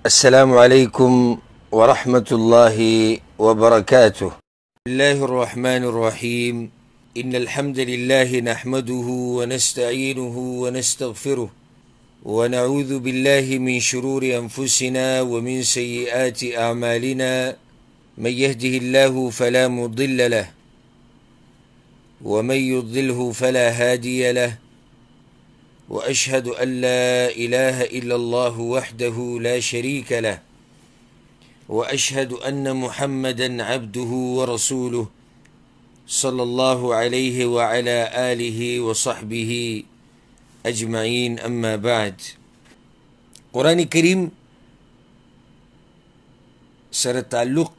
السلام عليكم ورحمة الله وبركاته الله الرحمن الرحيم إن الحمد لله نحمده ونستعينه ونستغفره ونعوذ بالله من شرور أنفسنا ومن سيئات أعمالنا من يهده الله فلا مضل له ومن يضله فلا هادي له واشهد ان لا اله الا الله وحده لا شريك له واشهد ان محمدا عبده ورسوله صلى الله عليه وعلى اله وصحبه اجمعين اما بعد قران کریم سر تعلق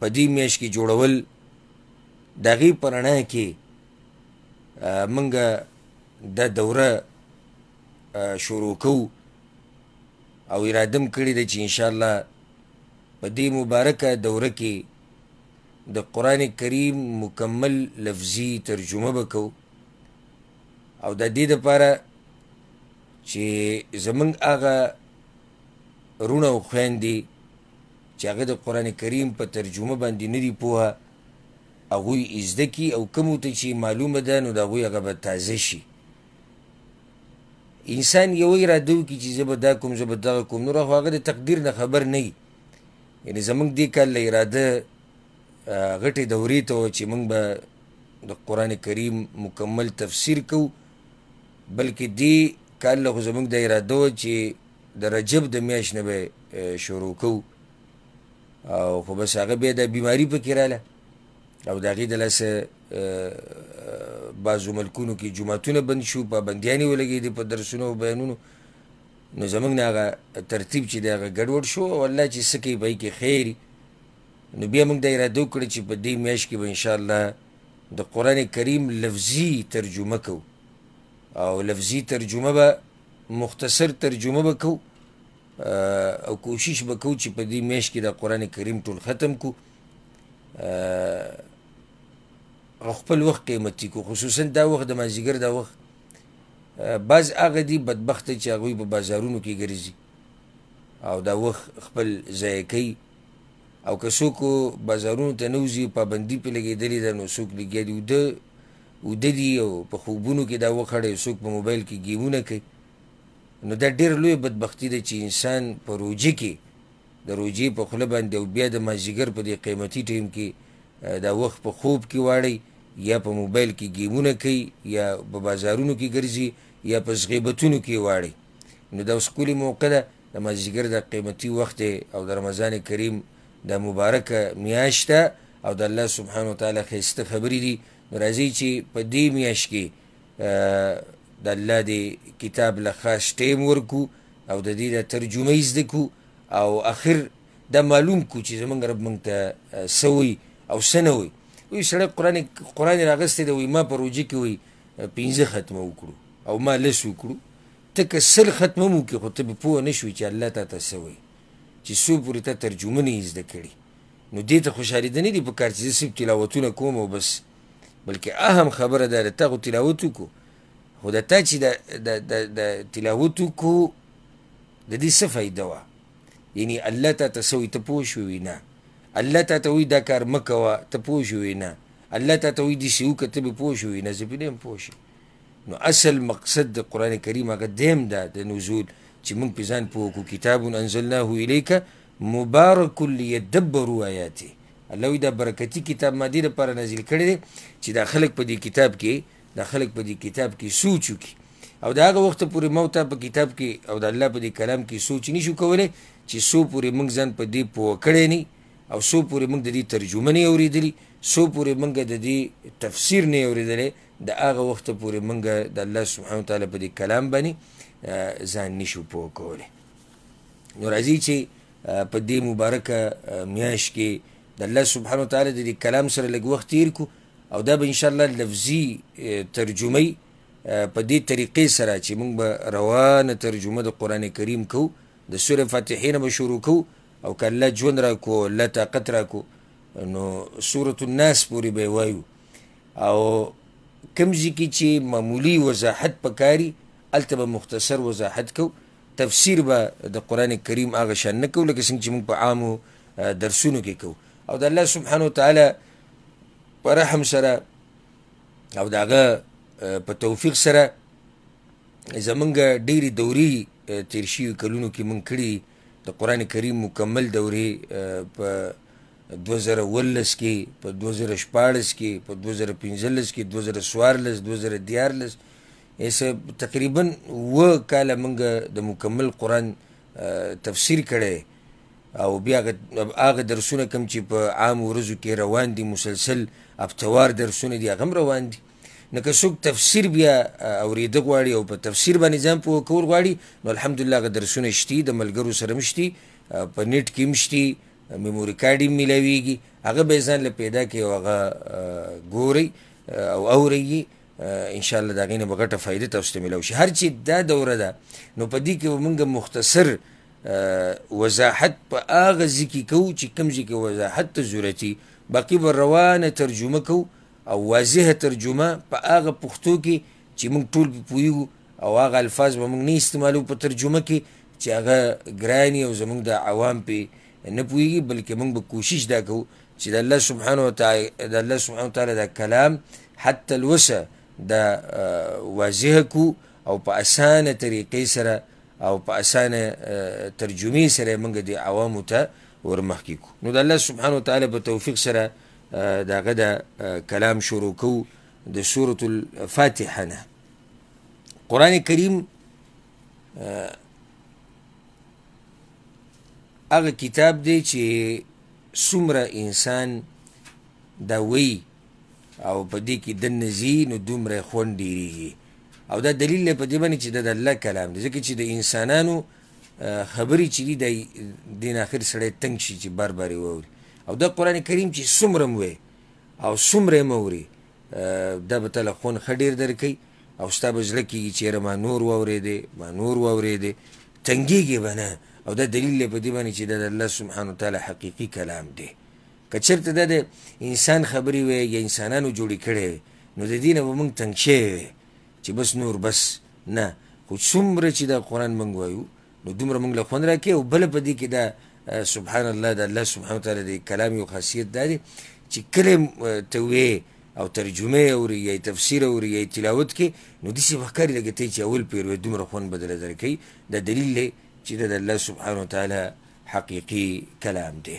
په دې میش کې جوړول دغه پرانا کې منګه دا دوره شروع کوو او اراده کړی ده چې ان شاء الله په دې مبارکه دوره کې د قران کریم مکمل لفظي ترجمه وکاو او د دې لپاره چې زمنګ هغه رونه خويندې چې هغه د قران کریم په ترجمه باندې ندي پوها هغه یې زده کی او کوم ته چې معلومه ده نو دا هغه به تازه شي انسان یو اراده وکړي چې زه به دا کوم زه به دغه کوم نور خو هغه د تقدیر نه خبر نه وي یعنې زموږ دې کال له اراده غټې دورې ته وه چې موږ به د قرآن کریم مکمل تفسیر کوو بلکې دې کال له خو زموږ د اراده وه چې د رجب د میاشت نه به شروع کوو او خو بس هغه بیا د بیماري پکې راله او د هغې د لاسه بعضو ملکونو کې جمعتونه بند شو پابندیانې ولګېدې په درسونو او بیانونو نو زموږ نه هغه ترتیب چې دی هغه ګډوډ شو او الله چې څه کوي به یې کې خیر نو بیا موږ دا اراده وکړه چې په دې میاشت کې به انشاءالله د قرآن کریم لفظي ترجمه کوو او لفظي ترجمه به مختصر ترجمه به کوو او کوشش به کوو چې په دې میاشت کې د قرآن کریم ټول ختم کوو خپل وخت قیمتي کو خصوصا دا وخت د مازیګر دا وخت بعض هغه دي بدبخته چې هغوی په بازارونو کې ګرځي او دا وخت خپل ضایع کوي او که څوک بازارونو ته نه وځي پابندي پې لګېدلې ده نو څوک لګیا دي وده وده دي او په خوبونو کې دا وخړی څوک په موبایل کې ګیمونه کوي نو دا ډېر لوی بدبختي ده چې انسان په روجې کې د روجې په خوله باندې او بیا د مازیګر په دې قیمتي ټیم کې دا وخت په خوب کې واړی یا په موبایل کې گیمونه کوي یا په بازارونو کې ګرځي یا په غیبتونو کې واړي نو دا اوس ښکلي موقع ده د مازدیګر د قیمتي وخت او د رمضان کریم د مبارکه میاشت او د الله سبحانه وتعالی ښایسته خبرې دي نو راځئ چې په دې میاشت کې د الله د کتاب له خاص ټیم ورکو او د دې د ترجمه یې زده کو او اخر دا معلوم کو چې زمونږ رب موږ ته سوي او سنوي وی سړی قران قران راغسته دی وی ما په روجي کې وی پنځه ختمه وکړو او ما لس وکړو ته که سل ختمه مو کې خو ته به پوه نه شوي چې الله تا ته څه وایي چې څو پورې ته ترجمه نه زده کړي نو دې ته خوشحالېده نه دي په کار چې زه صرف تلاوتونه کوم او بس بلکې اهم خبره دا ده تا خو تلاوت وکړو خو د تا چې د تلاوت وکړو د دې څه فایده وه یعنی الله تا ته څه وي ته پوه شوې نه الله ته ته وی دا کار مکوه ته پوه شوې نه الله ته ته وی داسې وکړه ته به پوه شوې نه زه پرې هم پوه شي نو اصل مقصد د قرآن کریم هغه دیم ده د نزول چې موږ پې ځان پوه کړو کتاب انزلناه الیکه مبارک لیدبرو آیاتې الله وی دا برکتي کتاب ما دې لپاره نازل کړی دی چې دا خلک په دې کتاب کې دا خلک په دې کتاب کې سوچ وکړي او دا هغه وخت پورې موته په کتاب کې او د الله په دې کلام کې سوچ نشو کولی چې سو پورې موږ ځان په دې پوه کړی نه او سو پورې موږ د دې ترجمه نه اوریدلی سو پورې موږ د دې تفسیر نه اوریدلی د هغه وخت پورې موږ د الله سبحانه وتعالی په دې کلام باندې ځان نشو پوه کولی نو راځي چې په دې مبارکه میاش کې د الله سبحانه وتعالی د دې کلام سره لږ وخت تیر کو او دا به ان شاء الله لفظي ترجمه په دې طریقې سره چې موږ به روانه ترجمه د قران کریم کو د سوره فاتحین به شروع کوو او که الله ژوند راکو الله طاقت راکو نو سورة الناس پورې به وایو او کوم ځای کې چې معمولي وضاحت پکاري هلته به مختصر وضاحت کو تفسیر به د قرآن کریم هغه شان نه کو لکه څنګه چې موږ په عامو درسونو کې کو او د الله سبحانه وتعالی په رحم سره او د هغه په توفیق سره زمونږ ډېرې دورې تیر شوي کلونو کې مونږ کړي د قران کریم مکمل دورې په 2019 کې په 2014 کې په 2015 کې 2014 2014 ایسه تقریبا و کاله منګه د مکمل قران تفسیر کړي او بیا هغه درسونه کم چې په عام ورځو کې روان دي مسلسل افتوار درسونه دي هغه روان دي نو که څوک تفسیر بیا اوریده غواړي او په تفسیر باندې ځان پوه کول غواړي نو الحمدلله که درسونه شتي د ملګرو سره مشتي په نیټ کې مشتي میموري کارډ ملاویږي هغه به ځان له پیدا کوي او هغه ګوري او اوري ان شاء الله دا غینه بغټه فائدې تاسو ته ملو شي هر چی دا دوره ده نو په دې کې موږ مختصر وضاحت په اغه ځکه کو چې کم ځکه وضاحت ته ضرورتي باقی بر روانه ترجمه کو او واضحه ترجمه په هغه پښتو کې چې موږ ټول پویو او هغه الفاظ به موږ نه استعمالو په ترجمه کې چې هغه ګرانی او زموږ د عوام په نه پویږي بلکې موږ به کوشش دا کوو چې د الله سبحانه وتعالى د الله سبحانه وتعالى دا کلام حتی الوسه دا واضح کو او په اسانه طریقې سره او په اسانه ترجمه سره موږ د عوامو ته ورمخکې کو نو د الله سبحانه وتعالى په توفیق سره داغه د کلام شروع کو د سوره الفاتحه نه قران کریم هغه کتاب دی چې څومره انسان دا وی او په دې کې د نزی نو دومره خون ډیریږي او دا دلیل نه په دې باندې چې د الله کلام دی ځکه چې د انسانانو خبرې چې دی د دین اخر سړی تنگ شي چې بار بار ووري او د قران کریم چې سمرم وي او سمره موري د په تلفون خډیر درکې او ستا بجله کې چې ما نور ووري دي ما نور ووري دي تنګيږي بنه او دا دلیل په دې باندې چې د الله سبحانه وتعالى حقيقي کلام دی که چېرته د انسان خبرې وي یا انسانانو جوړې کړې نو د دې نه به موږ تنګ شوی چې بس نور بس نه خو څومره چې دا قرآن موږ وایو نو دومره موږ له خوند راکوي او بله په دې کې دا سبحان الله د الله سبحانه وتعالى د کلام یو خاصیت دی چې کله توی او ترجمه اوري یا تفسیر اوري یا تلاوت کې نو دسی وکړي لکه ته چې اول پیر و دومره خون بدل درکې د دلیل دی چې د الله سبحانه وتعالى حقيقي کلام دی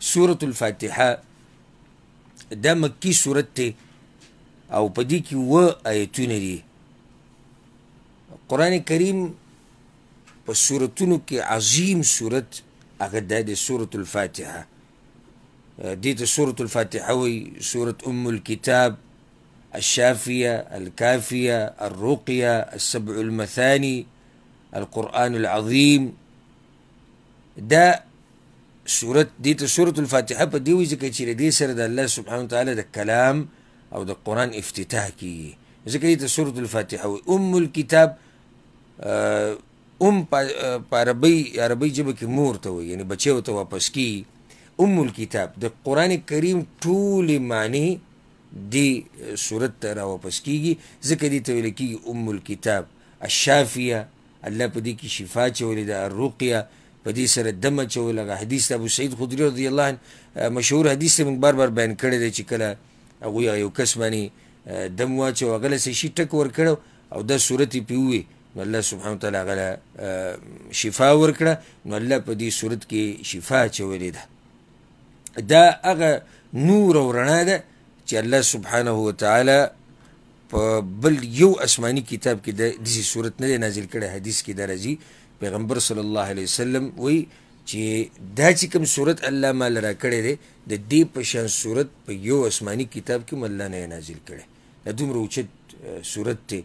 سورة الفاتحه دا مکی سورت ته او پدې کې و آیتونه دي قران کریم په سورتونو کې عظیم سورت هغه د سورة الفاتحه دي ته سورة الفاتحه وي سورة ام الكتاب الشافية الكافية الرقية السبع المثاني القرآن العظيم دا سورة دي ته سورة الفاتحه په دی وځي کې چې دې سره د الله سبحانه وتعالى د کلام او د قرآن افتتاح کی ځکه دې ته سورة الفاتحه وي ام الكتاب آه ام په عربي عربي جبه کې مور ته وي یعنی بچو ته واپس کی ام الكتاب د قران کریم ټول معنی دی صورت ته را واپس کیږي ځکه دي ته ویل کیږي ام الكتاب الشافیه الله په دې کې شفا چولې ده الرقیه په دې سره دمه چولې هغه حدیث ابو سعید خدری رضی الله عنه مشهور حدیث موږ بار بار بیان کړی دی چې کله هغه یو کس باندې دم واچو هغه له شي ټک ور کړو او د صورت پیوي نو الله سبحانه وتعالى غلا شفا ورکړه نو الله په دې صورت کې شفا چولې ده دا هغه نور او رڼا ده چې الله سبحانه وتعالى په بل یو آسماني کتاب کې د دې صورت نه نازل کړي حدیث کې درځي پیغمبر صلی الله علیه وسلم وایي چې دا چې کوم صورت الله مال را کړی دی د دې په شان صورت په یو آسماني کتاب کې مله نه نازل کړي دا دومره اوچت صورت دی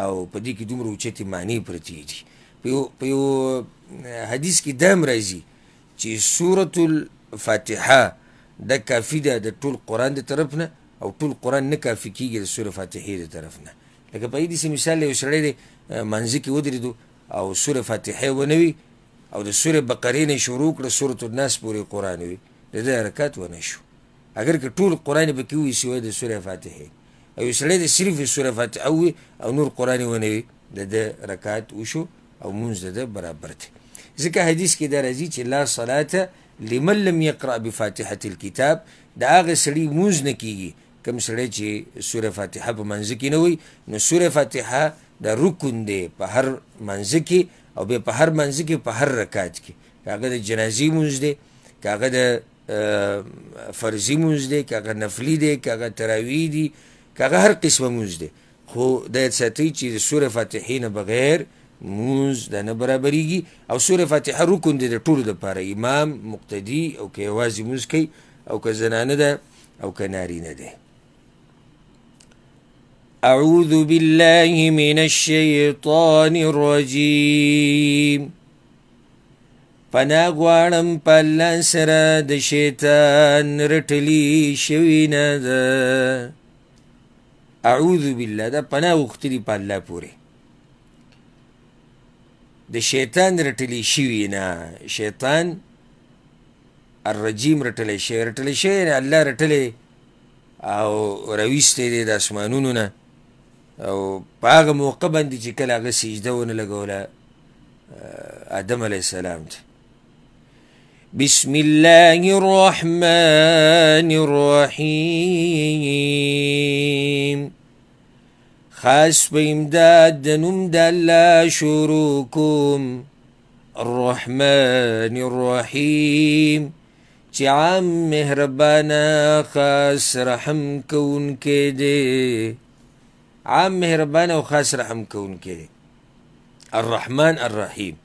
او په دې کې دومره اوچتې معنی پرتې دي په یو حدیث کې دام راځي چې سورة الفاتحه دا کافي ده د ټول قرآن د طرف نه او ټول قرآن نه کافي کېږي د سورة فاتحې د طرف نه لکه په دې مثال یو سړی دی منځي کې ودرېدو او سورة فاتحې ونوي او د سورة بقرې نه شروع کړه سورة الناس پورې قرآن وي د دې حرکت ونه شو اگر که ټول قرآن پکې وي سوای د سورة فاتحې او سړی د صرف سوره فاتحه ووي او نور قرآن یې ونه وي د ده رکعت وشو او مونځ د ده برابر دی ځکه حدیث کې دا راځي چې لا صلاته لمن لم یقرأ بفاتحة الكتاب د هغه سړي مونځ نه کیږي کوم سړی چې سوره فاتحه په منځ کې نه وي نو سوره فاتحه د رکن دی په هر منځ کې او بیا په هر منځ کې په هر رکعت کې که هغه د جنازې مونځ دی که هغه د فرضي مونځ دی که هغه نفلي دی که هغه تراویح دی کغه هر قسمه مونږ دی خو د ساتي چې سوره فاتحه نه بغیر مونږ د نه برابرېږي او سوره فاتحه رکن دی د ټولو لپاره امام مقتدی او که یوازې مونږ کوي او که زنانه ده او که نارینه ده اعوذ بالله من الشیطان الرجیم پنا غواړم په الله سره د شیطان رټلی شوی نه ده اعوذ بالله دا پناه وختلی په الله پورې د شیطان رټلی شوی نه شیطان الرجیم رټلی شوی رټلی شوی نه الله رټلی او رویستی دی د اسمانونو نه او په هغه موقع باندې چې کله هغه سجده ونه لګوله آدم علیه السلام ته بسم الله الرحمن الرحيم خاص بامداد امداد د شروكم الرحمن الرحيم چې مهربانا مهربانه خاص رحم كون كده عام مهربانه وخاص رحم كون كده الرحمن الرحيم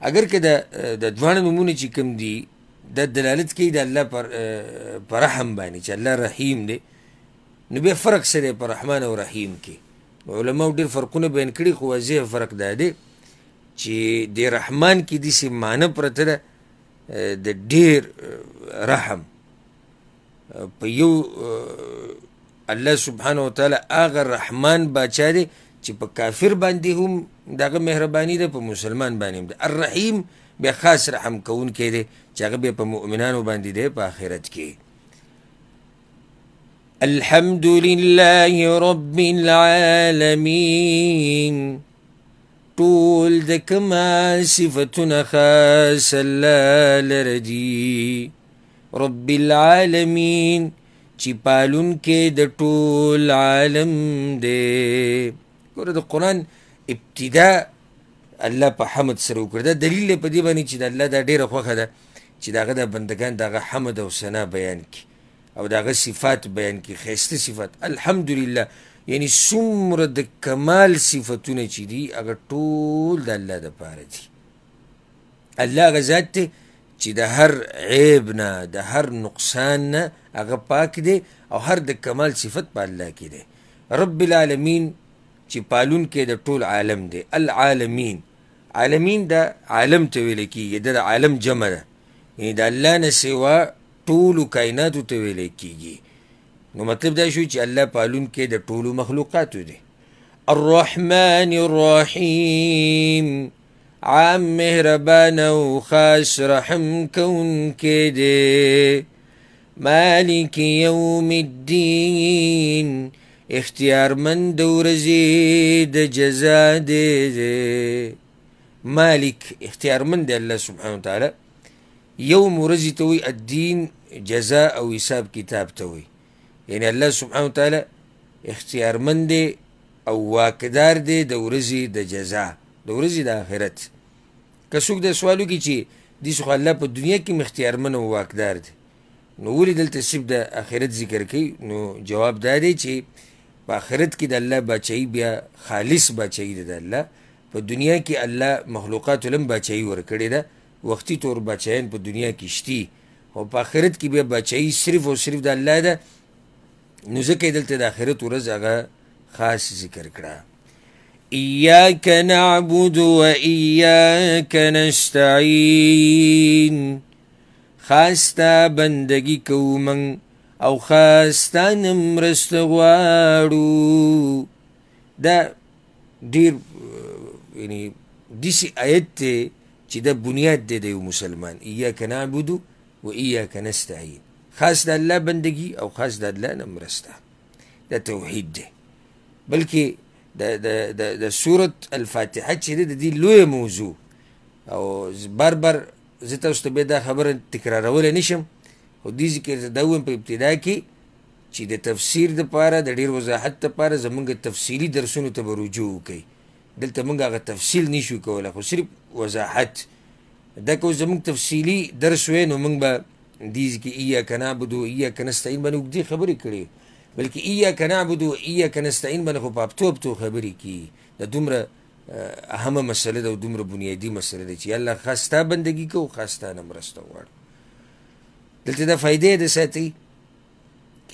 اگر که د د دوه نمونه چې کوم دي د دلالت کوي د الله پر پر رحم باندې چې الله رحیم دی نو بیا فرق سره پر رحمان او رحیم کې علما ډیر فرقونه بین کړي خو واضح فرق دا دی چې د رحمان کې د سي معنی پرته ده د ډیر رحم په یو الله سبحانه وتعالی هغه رحمان بچا دی چې په کافر باندې هم دغه مهرباني ده په مسلمان باندې هم ده الرحیم بیا خاص رحم کوون کې دی چې هغه بیا په مؤمنانو باندې دی په آخرت کې الحمد لله رب العالمین ټول د کما صفتونه خاص الله لره دي رب العالمین چې پالون کې د ټول عالم دی ګوره د قرآن ابتدا الله په حمد سره وکړه دا دلیل دی په دې باندې چې د الله دا ډیره خوښه ده چې داغه د بندگان دغه حمد او ثنا بیان کی او داغه صفات بیان کی خیسته صفات الحمدلله یعنی څومره د کمال صفتونه چې دي هغه ټول د الله دپاره دي الله هغه ذات دی چې د هر عیب نه د هر نقصان نه هغه پاک دی او هر د کمال صفت په الله کې دی رب العالمین چې پالون کې د ټول عالم دی العالمین عالمین دا عالم ته ویل کیږي دا د عالم جمع ده یعنی د الله نه سوا ټولو کائناتو ته ویل کیږي نو مطلب دا شو چې الله پالون کې د ټولو مخلوقاتو دی الرحمن الرحیم عام مهربان او خاص رحم کون کې دی مالک یوم الدین اختیار من د ورځې د جزا دی مالک اختیار من دی الله سبحانه وتعالى یوم ورځې ته وي الدین جزا او حساب کتاب ته وي یعنی الله سبحانه وتعالى اختیار من دی او واکدار دی د ورځې د جزا د ورځې د آخرت که څوک د سوالو کې چې دې خو الله په دنیا کې مختیار من او واکدار دی نو ولې دلته سب د آخرت ذکر کوي نو جواب دا دی چې په آخرت کې د الله بچي بیا خالص بچي دی د الله په دنیا کې الله مخلوقات لم بچي ورکړي ده وختي تور بچین په دنیا کې شتي او په آخرت کې بیا بچي صرف او صرف د الله ده نو ځکه دلته د آخرت ورځ هغه خاص ذکر کړه إياك نعبد وإياك نستعين خاستا بندگی کوو منگ او خاستان مرسته غواړو دا ډیر یعنی دسی آیت ته چې دا بنیاد دی د یو مسلمان ایاک نعبد و ایاک نستعین خاص د الله بندگی او خاص د الله نه مرسته دا توحید دی بلکې د د د د سوره الفاتحه چې د دې لوی موضوع او بر بر زه تاسو ته به دا خبره تکرارول نشم خو دې ذکر ته دا وایم په ابتدا کې چې د تفسیر د پاره د ډیر وضاحت لپاره زمونږ تفصیلی درسونو ته رجوع کوي دلته موږ هغه تفصیل نشو کولای خو صرف وضاحت دا کو زمونږ تفصیلی درس وې نو موږ به دیز کې ایا کنا بدو ایا کنستعين باندې وګدي خبرې کړې بلکې ایا کنا بدو ایا کنستعين باندې خو پاپټوب تو خبرې کی د دومره اهمه مسله ده او دومره بنیادی مسله ده چې الله خاصه بندگی کو خاصه نه مرسته وغواړي دلته د فائدې د ساتي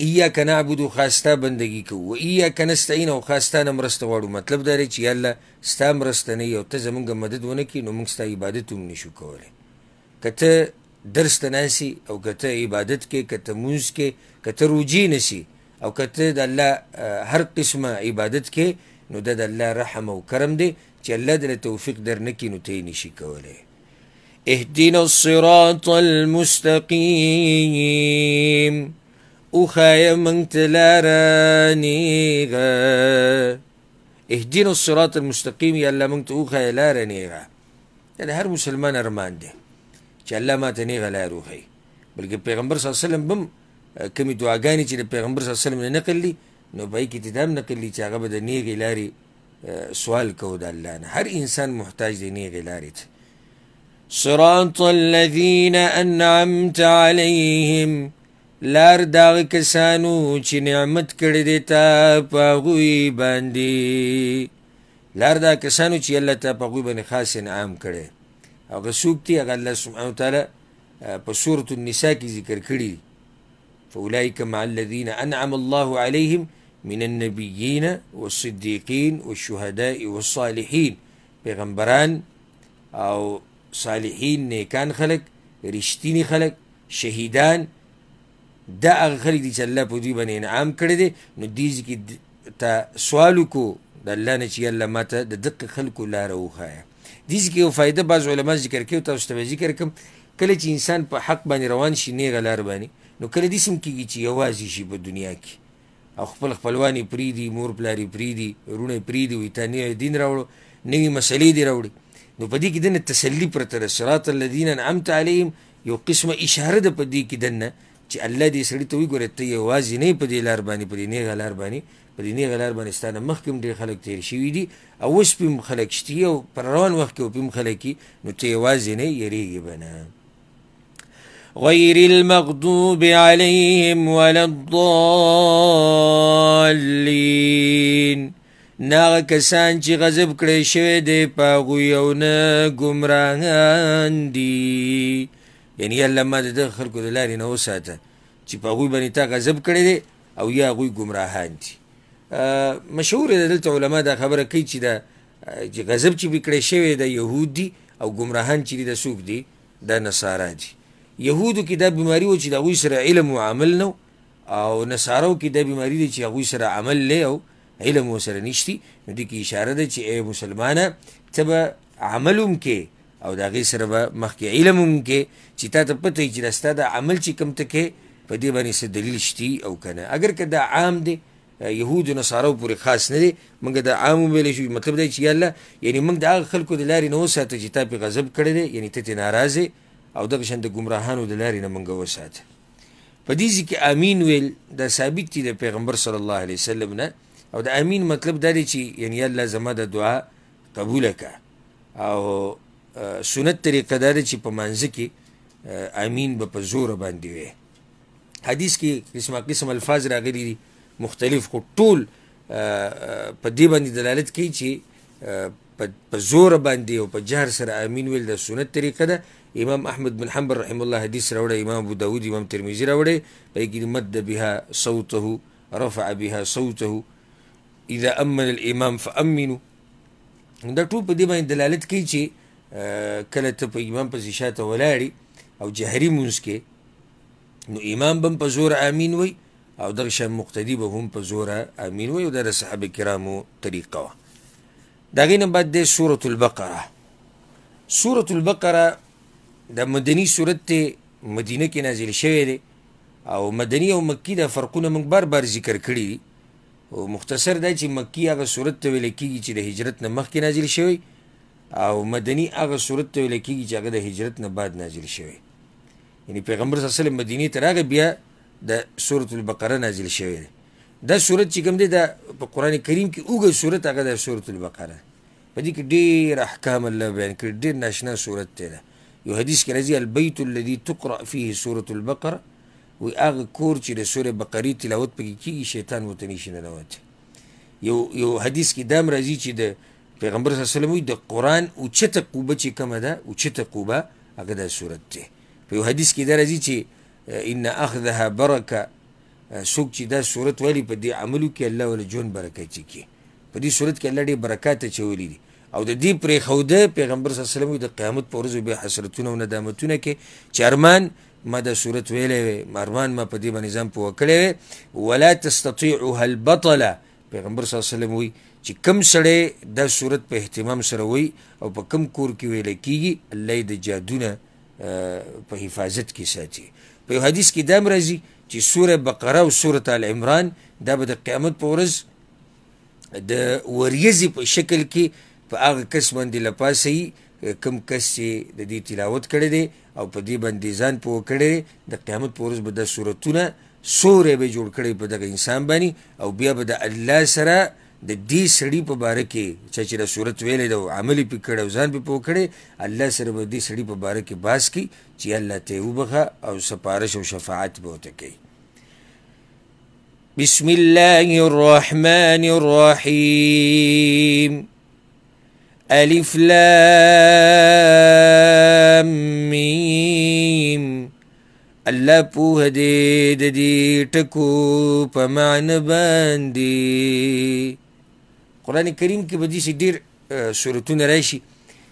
اياک نعبد خاصه بندگی کوو اياک نستعين او خاصه مرسته غواړو مطلب دا لري چې یاله ستا مرسته نه یو ته زمونږ مدد ونه کی نو موږ ستا عبادت هم نشو کولای کته درس تناسي او کته عبادت کې کته مونږ کې کته روجي نشي او کته د الله هر قسمه عبادت کې نو د الله رحم او کرم دی چې الله دې توفیق درنکې نو ته نشي کولای اهدنا الصراط المستقيم اوخایا منگ تلارانیغا اهدین الصراط المستقیم یا اللہ منگ تا اوخایا لارانیغا یعنی هر مسلمان ارمان ده چې الله ما ته نیغه لار وښي بلکې پیغمبر صلی الله علیه وسلم بم کمی دعاګانې چې د پیغمبر صلی الله علیه وسلم نه نقل دي نو په کې تدام نقل دي چې هغه به د نیغې لارې سوال کوو د الله نه هر انسان محتاج دی نیغې لارې ته صراط الذين انعمت عليهم لار داغ کسانو چه نعمت کرده تا پا غوی بانده لار دا کسانو چې تا پا غوی بانده خاص انعام کرده او غسوبتي هغه الله سبحانه وتعالى پا سورة النساء کی ذکر کرده فاولئک مع الذين انعم الله عليهم من النبيين والصديقين والشهداء والصالحين پیغمبران او صالحین نیکان خلک رښتینی خلک شهیدان دا هغه خلک دي چې الله په دوی باندې انعام کړی دی نو دې ځکه ته سوال وکړو د الله نه چې الله ماته د دقه خلکو لاره وښایه دې ځکه یو فایده بعض علما ذکر کوي تاسو ته ذکر کوم کله چې انسان په حق باندې روان شي نیغه لار باندې نو کله داسې هم کېږي چې یوازې شي په دنیا کې او خپل خپلوان یې پرېږدي مور پلار یې پرېږدي وروڼه یې پرېږدي وي تا نوی دین راوړو نوي مسلې دې راوړي نو په دې کې دنه تسلی پر تر صراط الذين انعمت عليهم یو قسمه اشاره ده په دې کې دنه چې الله دې سړی ته وګوره ته یو واځي نه په دې لار باندې په دې نه غلار باندې په دې نه غلار باندې ستانه مخکم ډېر خلک تیر شوي دي او اوس پم خلک شتي او پر روان وخت کې پم خلک نو ته واځي نه یریږي بنه غير المغضوب عليهم ولا الضالين ناغ کسان چې غضب کړی شوی دی پاغوی او نه گمراهان دي یعنی الله ما د خلکو د لارې نه وساته چې پاغوی باندې تا غضب کړی دی او یا هغوی گمراهان دي مشهور ده دلته علما دا خبره کوي چې دا چې غضب چې وکړی شوی دی یهود دي او گمراهان چې دي د سوق دي د نصارا دي یهودو کې دا بیماری و چې د هغوی سره علم و عمل نه او نصارو کې دا بیماری دی چې هغوی سره عمل لی او علم وسره نشتی نو دې کې اشاره ده چې ای مسلمانه ته به عمل هم کې او د هغې سره به مخکې علم هم کې چې تا ته پته وي چې دا ستا د عمل چې کوم ته کې په دې باندې څه دلیل شتي او که نه اګر که دا عام دی یهودو نصارو پورې خاص نه دی موږ د عام ویلی شو مطلب دی چې یا الله یعنی موږ د هغه خلکو د لارې نه وساته چې تا پې غضب کړی دی یعنی ته ترې ناراض او دغه شان د ګمراهانو د لارې نه موږ وساته په دې کې امین ویل دا ثابت دی د پیغمبر صلی الله علیه وسلم نه او د امین مطلب دا دی چې یعنی الله زما د دعا قبول کړه او سنت طریقه دا دی چې په منځ کې امین به په زور باندې وي حدیث کې قسمه قسم الفاظ راغلي دي مختلف خو ټول په دې باندې دلالت کوي چې په زور باندې او په جهر سره امین ویل د سنت طریقه ده امام احمد بن حنبل رحم الله حدیث راوړی امام ابو داود امام ترمذی راوړی په کې مد بها صوته رفع بها صوته اذا امن الامام فامنوا دا ټول په دې باندې دلالت کوي چې کله ته په امام پسې شاته ولاړې او جهري مونځ کې نو امام به په زور امین وي او دغه شان مقتدي به هم په زور امین وي او دا د صحابه کرامو طریقه وه د هغې نه بعد دی سورة البقره سورة البقره د مدني صورت دی مدینه کې نازل شوی دی او مدني او مکی د فرقونه موږ بار بار ذکر کړي دي او مختصر دا چې مکی هغه صورت ته ویل کیږي چې د هجرت نه مخکې نازل شوی او مدنی هغه صورت ته ویل کیږي چې هغه د هجرت نه بعد نازل شوی یعنی پیغمبر صلی الله علیه وسلم مدینه ته راغی بیا د سورۃ البقره نازل شوی دا صورت چې کوم دی د قران کریم کې اوګه صورت هغه د سورۃ البقره په دې کې ډېر احکام الله بیان کړي ډېر ناشنا صورت دی یو حدیث کې راځي البیت الذي تقرأ فيه سورة البقره وي هغه کور چې د سورې بقرې تلاوت پکې کیږي شیطان ورته نشي ننوتي یو یو حدیث کې دام راځي چې د پیغمبر صلی الله علیه وسلم د قران او چته قوبه چې کومه ده او چته قوبه هغه د صورت ده په یو حدیث کې دا راځي چې ان اخذها برکه څوک چې دا صورت ولی په دې عملو کې الله ول جون برکت چي په دې صورت کې الله ډېر برکات چولې دي او د دې پرې خوده پیغمبر صلی الله علیه وسلم د قیامت پر ورځ به حسرتونه او ندامتونه کې چرمن ما د صورت ویلې وي مرمان ما په دې باندې ځم په وکړې ولا تستطيعها البطل پیغمبر صلی الله علیه وسلم وی چې کم سړی د صورت په اهتمام سره وی او په کم کور کې ویل کیږي الله د جادونه په حفاظت کې ساتي په حدیث کې دام راځي چې سوره بقره او سوره ال عمران دا به د قیامت په ورځ د وریځې په شکل کې په هغه کس باندې لپاسي کم کس چې د دې تلاوت کړي دي او په دې باندې ځان پوه کړي د قیامت په ورځ به د صورتونه سورې به جوړ کړي په دغه انسان باندې او بیا به د الله سره د دې سړی په باره کې چې چې د صورت ویلې د عملی په کړه ځان په پوکړه الله سره به دې سړی په باره کې باس کی چې الله ته وبخه او سپارش او شفاعت به وته کوي بسم الله الرحمن الرحیم ألف لام ميم الله پوه دې د دې ټکو په معنی باندې قران کریم کې به آه، دې ډېر سورتونه راشي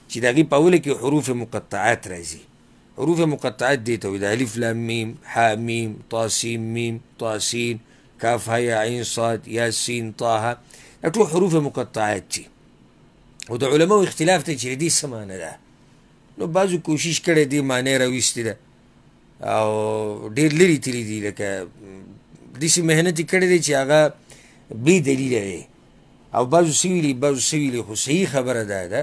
چې دا غي په اول کې حروف مقطعات راځي حروف مقطعات دې ته د الف لام میم ح میم طا سین میم طا سین کاف ه عین صاد یا سین دا ټول حروف مقطعات دي او د علماو اختلاف ته چې دې سمانه ده نو بازو کوشش کړي دې معنی راويستي ده او ډېر لري تللی دي لکه داسې مهنت یې کړی دی چې هغه بې دلیله دی او بازو څه ویلي بازو څه ویلي خو صحیح خبره دا ده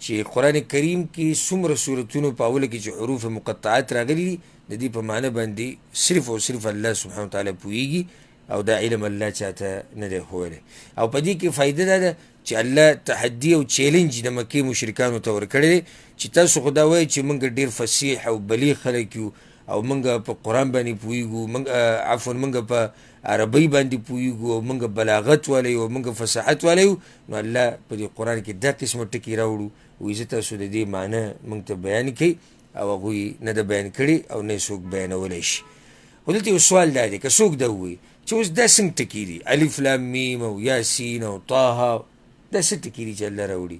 چې قرآن کریم کې څومره صورتونو په اوله کې چې حروف مقطعات راغلي دي د دې په معنه باندې صرف او صرف الله سبحانه وتعالی پوهیږي او دا علم الله چاته نه دی ښولی او په دې کې فایده دا ده چې الله تحدي او چیلنج د مکی مشرکانو ته ورکړي چې تاسو خدا وای چې موږ ډیر فصیح او بلی خلک یو او موږ په قران باندې پویګو موږ عفوا موږ په عربی باندې پویګو او موږ بلاغت ولې او موږ فصاحت ولې نو الله په دې قران کې دا قسم ټکی راوړو وې تاسو د دې معنی موږ ته بیان کړئ او هغوی نه د بیان کړي او نه څوک بیانولی شي خو دلته یو سوال دا دی که څوک دا ووایي چې اوس دا څنګه ټکي دي الف لام میم او یاسین او طه دا څه ټکي دي چې الله راوړي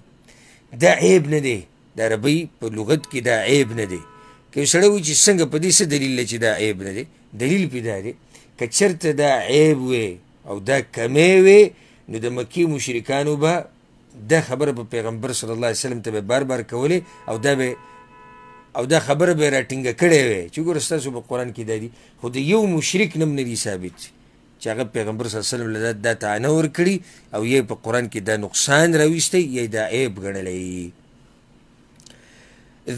دا عیب نه دی د عربی په لغت کې دا عیب نه دی که سړی وایي چې څنګه په دې څه دلیل دی چې دا عیب نه دی دلیل پې دا دی که چېرته دا عیب وې او دا کمی وې نو د مکې مشرکانو به دا خبره په پیغمبر صلی الله علیه وسلم ته به بار بار کولې او دا به او دا خبره به راټینګه کړې وې چې ګور ستاسو په قران کې دا دي خو د یو مشرک نم نه دی ثابت چې هغه پیغمبر صلی الله علیه وسلم له دا تعنه ور کړی او یې په قران کې دا نقصان راويستی یې دا عیب ګڼلی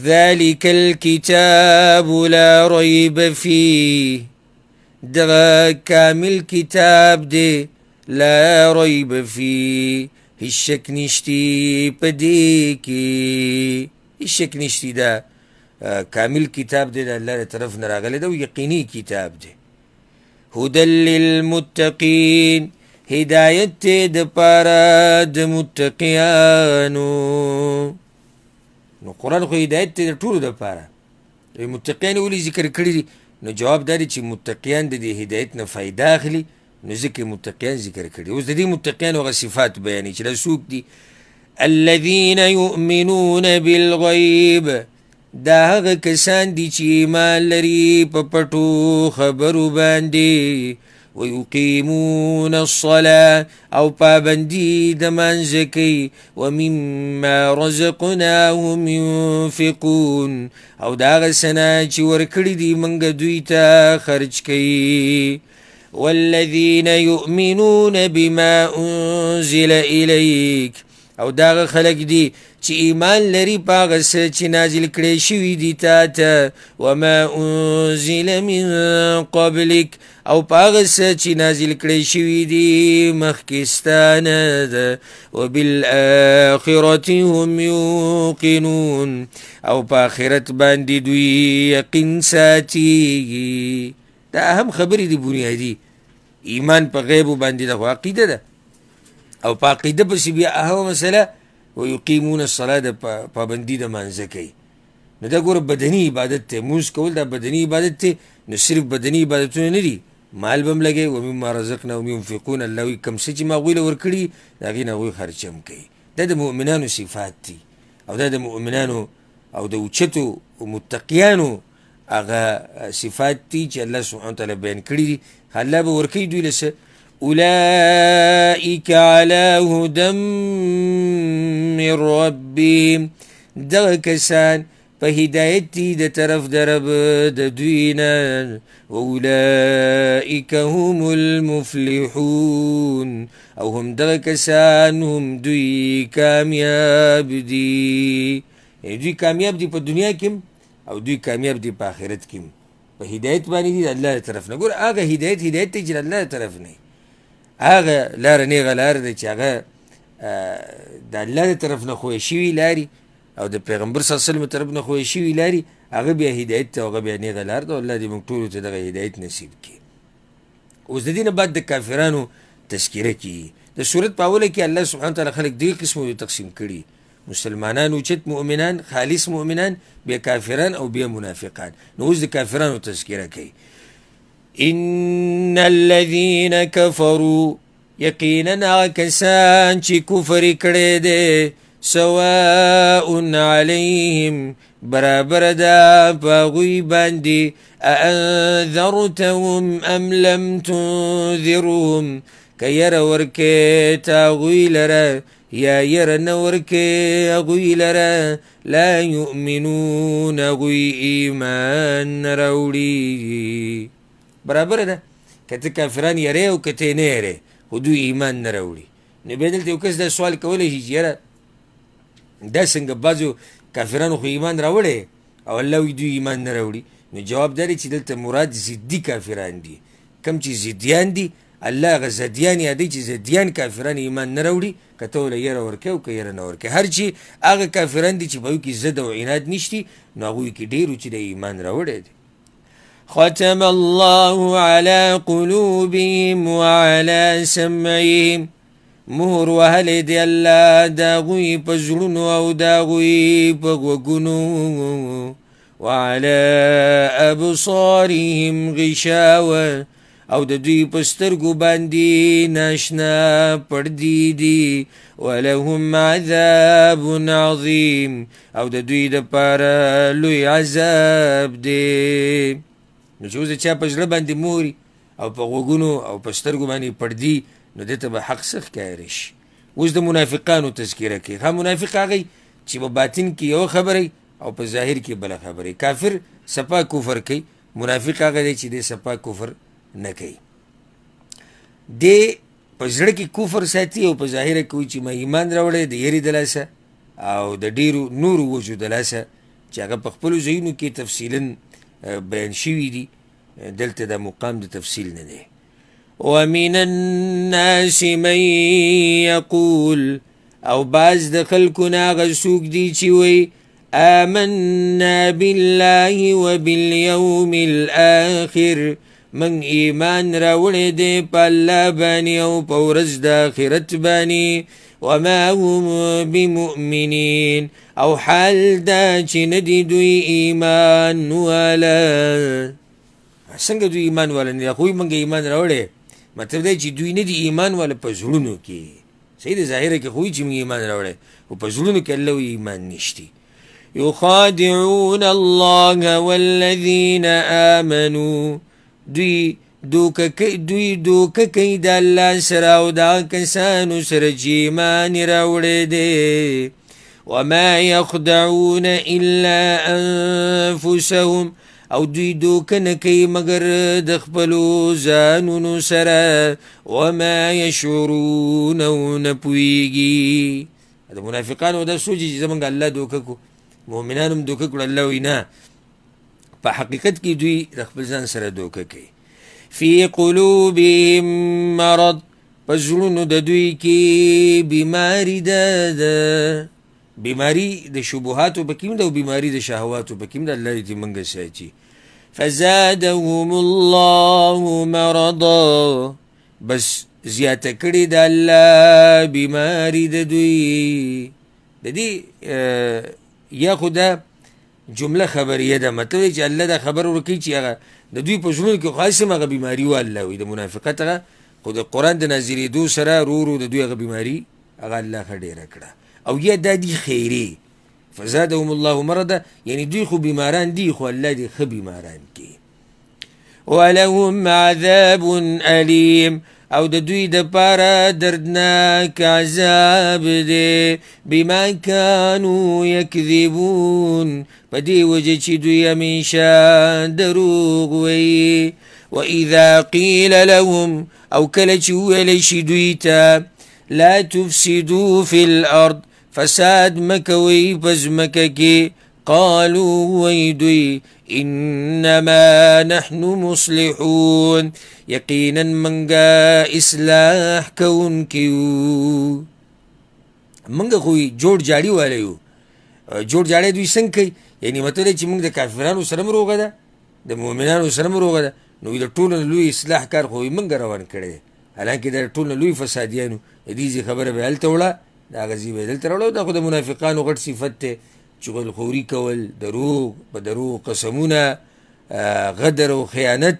ذلك الكتاب لا ريب فيه دغه کامل کتاب دی لا ريب فيه هیڅ شک نشتی په دې کې هیڅ شک نشتی دا کامل کتاب دی د الله طرف نه راغلی دا یقیني کتاب دی هدى للمتقين هدایت ته د پاره د متقیانو نو قران خو هدایت ته د ټولو د پاره متقین ولې ذکر کړی نو جواب داري چې متقیان د دې هدایت نه فائدہ اخلي نو ذکر متقیان ذکر کړی اوس د دې متقیان هغه صفات بیانې چې لسوک دي الذين يؤمنون بالغيب دا هغه کسان دي چې ایمان لري په پټو خبرو باندې ويقيمون الصلاة أو پابندي دمان زكي ومما رزقناهم ينفقون أو داغ سنا چې ورکړي دي منګ دوی ته خرج کوي والذين يؤمنون بما أنزل إليك او داغ خلق دی چې ایمان لري پاغه سره چې نازل کړي شوی دی تا ته وما انزل من قبلك او پاغه سره چې نازل کړي شوی دی مخکستان ده وبالاخره هم یوقنون او په اخرت باندې دوی یقین ساتي دا اهم خبرې دی بنیادی ایمان په غیب باندې د عقیده ده او په عقیده پسې بیا هغه مسله ويقيمون الصلاه د پابندي د مانځه کوي نو دا ګوره بدني عبادت ته موز کول دا بدني عبادت ته نو صرف بدني عبادتونه نه دي مال بم لګي و مما رزقنا هم ينفقون الله وي کم څه چې ما غویله ورکړي د هغې نه هغوی خرچ هم کوي دا د مؤمنانو صفات دي او دا د مؤمنانو او د اوچتو متقیانو هغه صفات دي چې الله سبحانه وتعالی بیان کړي دي الله به ورکوي دوی له أولئك على هدى من ربهم دغه کسان په هدایت دي د طرف د رب د دوی نه اولئک هم المفلحون او هم دغه کسان هم دوی کامیاب دي دوی کامیاب دي په دنیا کې او دوی کامیاب دي په آخرت کې په هدایت باندې دي الله طرف نه ګور هغه هدایت هدایت دی چې الله طرف نه هغه لار نیغه لار ده چې هغه د الله طرف نه خوښ شوی لاري او د پیغمبر صلی الله علیه وسلم طرف نه خوښ شوی لاري هغه بیا هدایت ته هغه بیا نیغه لار ده الله دې موږ ټول ته دغه هدایت نصیب کړي اوس د دې نه بعد د کافرانو تذکیره کیږي د صورت په اوله کې الله سبحانه وتعالی خلک دې قسمو تقسیم کړي مسلمانان اوچت مؤمنان خالص مؤمنان بیا کافران او بیا منافقان نو اوس د کافرانو تذکره کوي ان الذين كفروا يقينا كسان چې کفر کړي دي سواء عليهم برابر دا پاغوی باندی اانذرتهم ام لم تنذرهم یر ورکی تاغوی لرا یا یر نورکی اغوی لرا لا يؤمنون اغوی ایمان روڑی برابر ده که ته کافران یری او که ته نه یری خو دوی ایمان نه راوړي نو بیا دلته یو کس دا سوال کولی شي چې یاره دا څنګه بعضو کافرانو خو ایمان راوړی او الله وی دوی ایمان نه راوړي نو جواب داری چې دلته مراد ضدي کافران دي کم چې ضدیان دي الله هغه زدیان یادی چې زدیان کافران ایمان نه راوړي که ته ورله یره ورکې او که یره نه ورکې هر چې هغه کافران دي چې په هغوی کې ضد او عناد نشتي نو هغوی کې ډېر چې د ایمان راوړی دی ختم الله على قلوبهم وعلى سمعهم مهر وهل دی الله دا غوی پزړونو او دا غوی په وګونو وعلى ابصارهم غشاوه او د دوی پسترګو باندې ناشنا پړدی دي ولهم عذاب عظیم او د دوی د پر لوی عذاب دی نو چې اوس چا په زړه باندې موري او په غوګونو او په سترګو باندې پردي نو دته به حق څه ښکاري شي اوس د منافقانو تذکیره کوي ها منافق هغه چې په باطن کې یو خبره او په ظاهر کې بل خبره کافر سپا کفر کوي منافق هغه دی چې د سپا کفر نه کوي د په زړه کې کفر ساتي او په ظاهر کې وي چې ما ایمان راوړې د یری دلاسه او د ډیرو نور وجود دلاسه چې هغه په خپل ځینو کې تفصیلا بیان شوي دي دلته دا مقام د تفصیل نه دی ومن الناس من يقول او باز د خلکو ناغه څوک دي چې وي آمنا بالله وباليوم الآخر من ایمان راوړې دی په الله باندې او په ورځ د آخرت باندې وما هم بمؤمنين او حال دا چې ندي دوی ایمان ولا څنګه دوی ایمان ولا نه خو موږ ایمان راوړې مطلب دا چې دوی ندي ایمان ولا په زړونو کې صحیح ظاهره کې خو چې موږ ایمان راوړې او په زړونو کې الله ایمان نشتی یخادعون الله والذین آمنوا دوی دوکه دوی دوکه کوي د الله سره او دا کسانو سره چې ایمان راوړی دی وما يخدعون الا انفسهم او دوی دوکه نه کوي مګر د خپلو ځانونو سره وما یشعرون او نه پوهیږي د منافقانو دا سوچ چې زمونږ الله دوکه کو مؤمنان هم دوکه کړه الله وینا په حقیقت کې دوی د خپل ځان سره دوکه کوي فی قلوبهم مرض پزړونو د دوی کې بیماری ده ده بیماری د شبهاتو بکیم ده او بیماری د شهواتو بکیم ده الله دې منګه ساتي فزادهم الله مرضا بس زیاته کړی د الله بیماری د دوی د دې یا خدا جمله خبریه ده مطلب چې الله دا خبر ورکی چې هغه د دوی په ژوند کې خاصه مغه بیماری و الله وي د منافقت هغه خو د قران د نازلېدو سره رورو د دوی هغه بیماری هغه الله ښه ډېره کړه او یا د دې خیرې فزادهم الله مرضا یعنی دوی خو بیماران دي خو الله دې ښه بیماران کې ولهم عذاب أليم او د دوی د پاره دردناک عذاب دی بما كانوا يكذبون په دې وجه چې دوی همیشه دروغ وی واذا قيل لهم او کله چې ویل شي دوی ته لا تفسدوا في الارض فساد په ځمکه کې قالوا ويدوی انما نحن مصلحون یقینا منګه اصلاح کوونکیو منګه خو جوړ جاړي والیو جوړ جاړي دوی څنګه کوي یعنی مطلب چې موږ د کافرانو سره مروغه ده د مؤمنانو سره مروغه ده نو د ټولو لوی اصلاح کار خو موږ روان کړی حالانکه د ټولو لوی فسادیانو د دې خبره به هلته وړه دا غزي به دلته وړه دا خو د منافقانو غټ صفت ته چغلخوري کول دروغ په دروغ قسمونه غدر او خیانت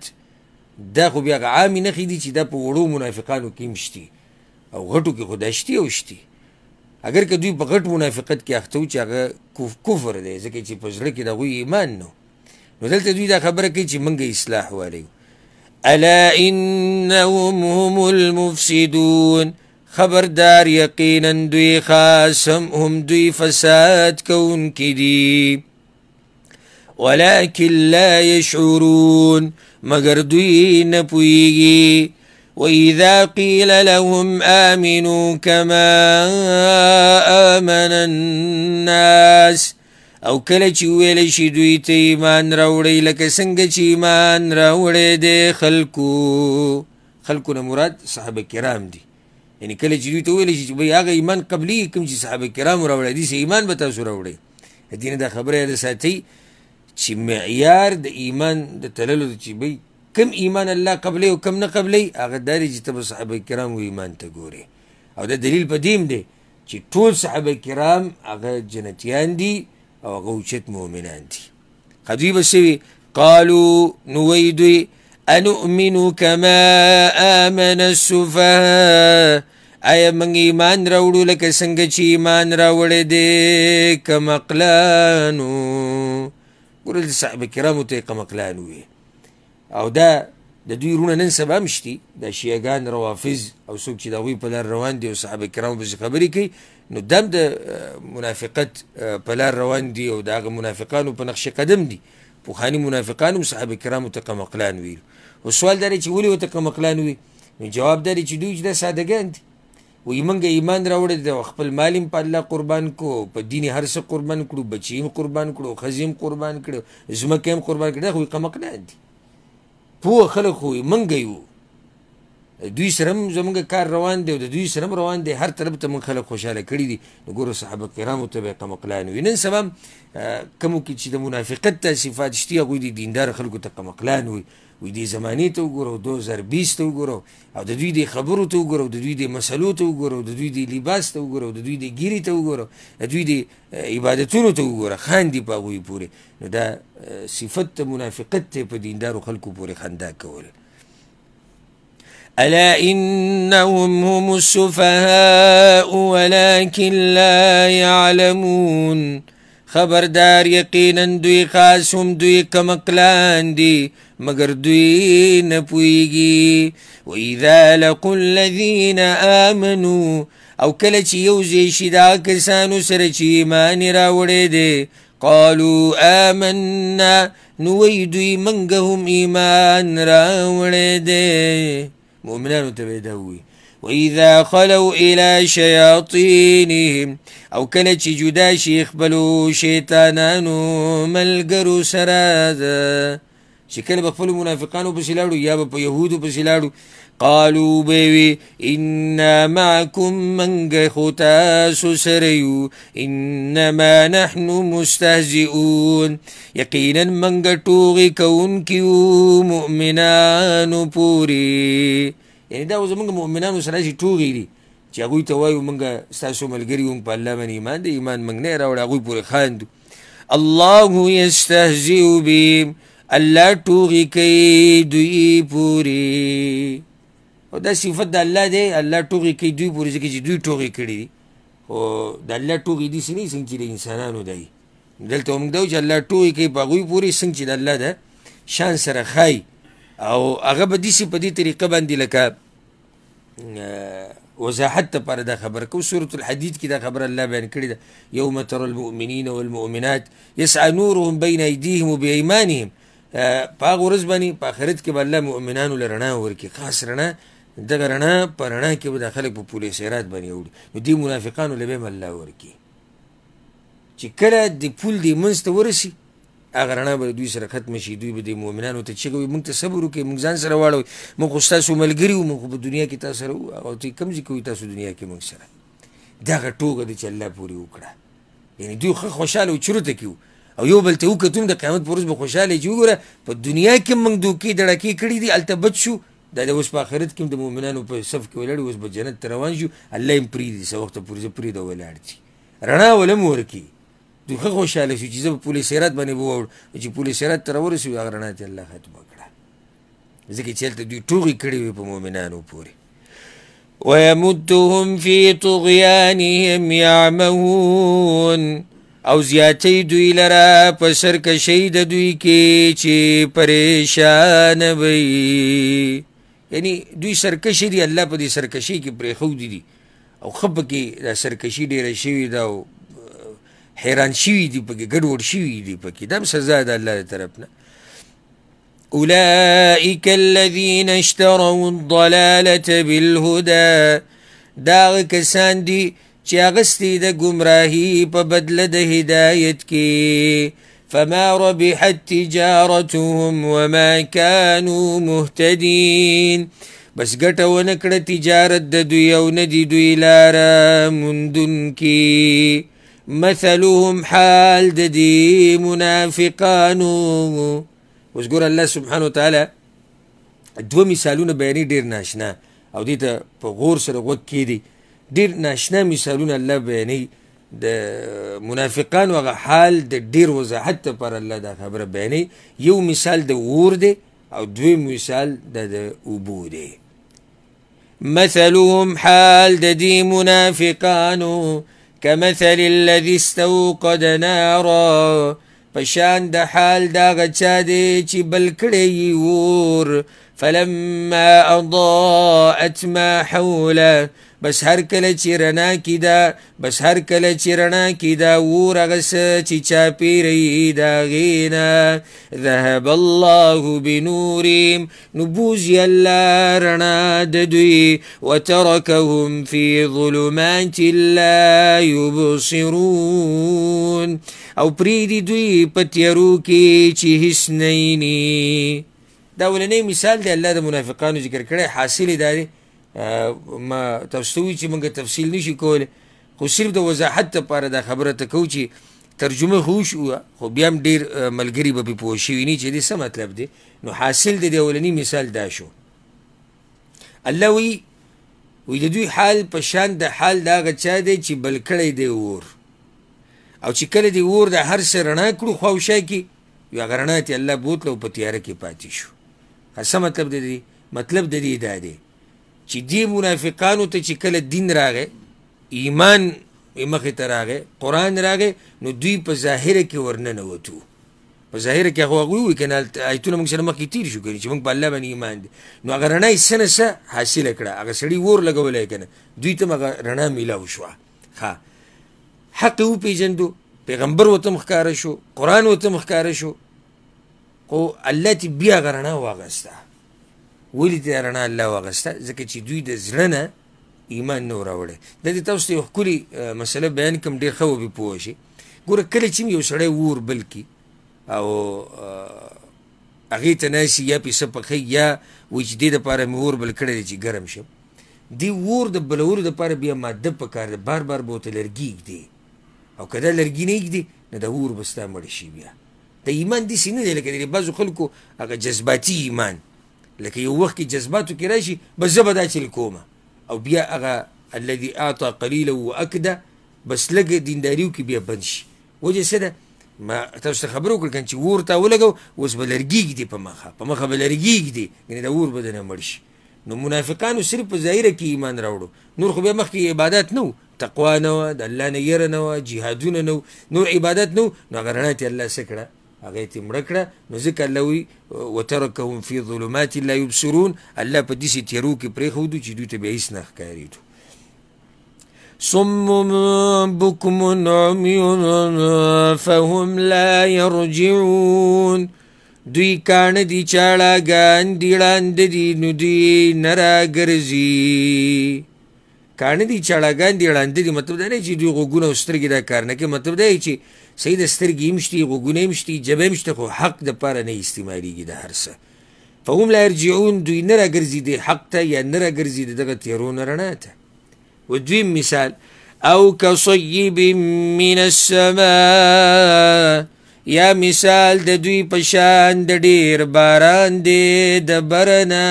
دا خو بیا عامې نښې دي چې دا په وړو منافقانو کې هم شتي او غټو کې خو دا شتي او شتي اگر که دوی په غټ منافقت کې اخته و چې هغه کفر دی ځکه چې په زړه کې د هغوی ایمان نو نو دلته دوی دا خبره کوي چې موږ اصلاح والی الا انهم هم المفسدون خبردار یقینا دوی خاصم هم دوی فساد کون کی دی ولكن لا يشعرون مگر دوی نپویگی وإذا قيل لهم آمنوا كما آمن الناس او کله چې ویل شي دوی ته ایمان راوړی لکه څنګه چې ایمان راوړی دی خلکو خلکو مراد صحابه کرام دي یعنی کله چې دوی ته ویل شي چې بھئی هغه ایمان قبلی کوم چې صحابه کرام راوړی دي سه ایمان به تاسو راوړی دین دا خبره یاد ساتي چې معیار د ایمان د تللو چې بھئی کم ایمان الله قبلی او کم نه قبلی هغه داري چې ته صحابه کرام و ایمان ته ګوري او دا دلیل په دیم دی چې ټول صحابه کرام هغه جنتیان دي او هغه اوچت مؤمنان دي قدوی به شوي قالو نوی دوی انؤمن کما آمن السفهاء آیا منگ ایمان راوړو لکه څنګه چې ایمان راوړی دی کمقلانو ګوره د صحابه کرامو ته یې کمقلان وې او دا د دوی رونه نن سبا هم شتي د شیعګان روافظ او څوک چې د هغوی په لار روان دي او صحابه کرامو پسې خبرې کوي نو دم د منافقت په لار روان دي او د هغه منافقانو په نقش قدم دي پخواني منافقانو صحابه کرامو ته کمقلان ویلو او سوال دا دی چې ولې ورته کمقلان وي نو جواب دا دی چې دوی چې دا سادهګان دي وی منګه ایمان راوړې د خپل مالیم په الله قربان کو په دین هر څه قربان کړو بچیم قربان کړو خزیم قربان کړو زمکه هم قربان کړو خو کمک نه دي پوه خلک خو منګه یو دوی سره زمونږ کار روان دی د دوی سره روان دی هر طرف ته مونږ خلک خوشاله کړي دي ګورو صحابه کرامو ته به قمقلان وي نن سبا کوم کې چې د منافقت ته صفات شتي هغه دي دیندار خلکو ته قمقلان وي وې دې زمانې ته وګورو 2020 ته وګورو او د دوی د خبرو ته وګورو د دوی د مسلو ته وګورو د دوی د لباس ته وګورو د دوی د ګیری ته وګورو د دوی د عبادتونو ته وګوره خاندي په هغوی پورې نو دا صفت ته منافقت ته په دیندارو خلکو پورې خندا کول ألا إنهم هم السفهاء ولكن لا يعلمون خبردار یقینا دوی خاصم دوی کمکلان دی مگر دوی نپویگی و اذا لقو الذین آمنو او کله چې یو ځای شي دا کسانو سره چې ایمان راوړی دی قالوا آمنا نوی دوی منګه هم ایمان راوړی دی مؤمنانو ته به دا ووي وإذا خلو إلى شياطينهم او کله چې جدا شي خپلو شیطانانو ملګرو سره ده چې کله به خپلو منافقانو پسې لاړو یا به په یهودو پسې لاړو قالو به وي انا معکم منګ خو تاسو سره یو انما نحن مستهزئون یقینا منګ ټوغې کوونکي مؤمنانو پورې یعنی دا زمونږ مؤمنانو سره چې ټوغې دي چې هغوی ته وایو موږ ستاسو ملګري وو په الله باندې ایمان دی ایمان موږ نه راوړ هغوی پورې خاندو الله یستهزئ بهم الله ټوغې کوي دوی پورې او دا صفت د الله دی الله ټوغې کوي دوی پورې ځکه چې دوی ټوغې کړي دي او د الله ټوغې دي سني څنګه چې د انسانانو دی دلته موږ دا چې الله ټوغې کوي په هغوی پورې څنګه چې د الله ده شان سره خای او هغه به دې په دې طریقه باندې لکه وضاحت لپاره دا خبره کوم سورۃ الحديد کې دا خبره الله بیان کړې ده یوم تر المؤمنین والمؤمنات يسعى نورهم بین ایدیهم وبایمانهم په هغه ورځ باندې په آخرت کې به الله مؤمنانو له رڼا ورکړي خاص رڼا دغه رڼا په رڼا کې به دا خلک په پولې سیرات باندې وړي نو دې منافقانو له به الله ورکړي چې کله د پول دې منځ ته ورسي هغه رڼا به دوی سره ختم شي دوی به د مؤمنانو ته چیغه وي موږ ته صبر وکړئ موږ ځان سره واړوئ موږ خو ستاسو ملګري وو موږ خو په دنیا کې تاسو سره وو او دوی کمزي کوي تاسو دنیا کې موږ سره دغه ټوګه ده چې الله پورې وکړه یعنې دوی ښه خوشحاله و چروته کې او یو بل ته وکتو د قیامت پر ورځ به خوشحاله چې وګوره په دنیا کې موږ دوکې دړکې کړي دي هلته بچ شو دا د اوس په آخرت کې د مؤمنانو په صف کې ولاړ اوس به جنت ته روان شو الله یې هم پرېږدي څه وخته پورې زه پرېږده ولاړ شي رڼا ولم ورکي دوه خوشاله شو چې زه په پولیس سیرت باندې ووړ چې پولیس سیرت تر ورسېږو هغه رڼا ته الله ختمه کړه ځکه چې هلته دوی ټوغې کړې وې په مؤمنانو پورې ويمدهم في طغيانهم يعمهون او زیاتی دوی لرا په سرکشی د دوی کې چې پریشان وي یعنی دوی سرکشی دی الله په دې سرکشی کې پرې خو دي او خپ کې دا سرکشی ډیره شوی دا حیران شوي دي پکې ګډوډ شوي دي پکې دا سزا ده الله طرف نه اولئک الذین اشتروا الضلاله بالهدى دا کسان دي چې اغستی د گمراهی په بدل د هدایت کې فما ربحت تجارتهم وما كانوا مهتدين بس ګټه ونکړه تجارت د دوی او ندی دوی لاره مندون کې مثلهم حال د دې منافقانو اوس ګور الله سبحانه وتعالى دوه مثالونه بیانې ډیر ناشنا او دې ته په غور سره غوږ کیدی ډیر ناشنا مثالونه الله بیانې د منافقانو هغه حال د ډیر وضاحت پر الله دا خبره بیانې یو مثال د ور دی او دوی مثال د اوبو دی مثلهم حال د دې منافقانو كمثل الذي استوقد نارا فشان دا حال دا غچا دی ور فلما اضاءت ما حوله بس هر کله چې رڼا کیدا بس هر کله چې رڼا کیدا ور غس چې چا پیری دا غینا ذهب الله بنورهم نبوزي الله رڼا د دوی وترکهم فی ظلمات لا یبصرون او پریدي دوی په تیارو کې چې هیڅ نه دا ولنې مثال دی الله د منافقانو ذکر کړی حاصل دی ما تاسو ته چې موږ تفصیل نشو کول خو صرف د وضاحت لپاره دا خبره ته کو چې ترجمه خوش و خو بیا هم ډیر ملګری به پوه شي نه چې دې څه مطلب دی نو حاصل د اولنی مثال دا شو الله وی وی د دوی حال په شان د حال دا غچا دی چې بل کړی دی ور او چې کله دی ور د هر څه رڼا کړو خو شای کی یو غرنه ته الله بوتلو په تیار کې پاتې شو څه مطلب دی مطلب د دې دا دی چې دی منافقانو ته چې کله دین راغې ایمان مخې ته راغې قران راغې نو دوی په ظاهر کې ورننه وته په ظاهر کې هغه وی کنه ایتونه موږ سره مخې تیر شو کړي چې موږ په الله باندې ایمان دي نو هغه رڼا یې سنه سه حاصل کړه هغه سړی ور لګولای کنه دوی ته هغه رڼا میلاو شو ها حق او پیجندو پیغمبر وته مخکاره شو قران وته مخکاره شو او الله تی بیا غرنا واغسته ولی دا رڼا الله واغسته ځکه چې دوی د زړه نه ایمان نو راوړی د دې تاسو ته یو ښکلې مسله بیان کوم ډېر ښه به پوه شي ګوره کله چې یو سړی ور بلکی او هغې ته ناسي یا پیسه پخی یا وایي چې دې دپاره مې اور بل کړی دی چې ګرم شم دی اور د بلولو دپاره بیا ماده پکار ده بار بار به ورته لرګي ږدي او که دا لرګي نه ږدي نو دا اور به ستا مړه شي بیا د ایمان داسې نه دی لکه د بعضو خلکو هغه جذباتي ایمان لکه یو وخت کې جذباتو کې راشي بس زه به دا چې لیکومه او بیا هغه الذي اعطى قليلا واكده بس لګ دینداریو کې بیا بند شي وجه څه ده ما تاسو ته خبرو کړ کنه چې ور ته ولګو اوس بلرګیګ دی په مخه په مخه بلرګیګ دی یعنی دا ور بدنه مړ شي نو منافقانو صرف په ظاهره کې ایمان راوړو نور خو به مخکې عبادت نو تقوا نه و د الله نه یره نه و جهادونه نو نور عبادت نو نو هغه رڼا ته الله څه کړه هغه ته مړکړه نو ځکه الله وی وترکهم فی ظلمات لا یبصرون الله په دې تیرو کې پرې خو چې دوی ته به هیڅ نه ښکاریږي صم بکم عمی فهم لا یرجعون دوی کانه دی چاړهګان دی ړاند دي نو دوی نه راګرځي کانه دی چاړهګان دی ړاند دي مطلب دا نه چې دوی غوږونه او سترګې دا کار نه کوي مطلب دا چې سید سترګې مشتي غوګونې مشتي جبه مشته خو حق د پاره نه استعمالېږي د هر څه فهم لا يرجعون دوی نه راګرځي د حق ته یا نه راګرځي دغه تیرونه رڼا ته و دویم مثال او کصیب من السماء یا مثال د دوی پشان د ډیر باران دی د برنا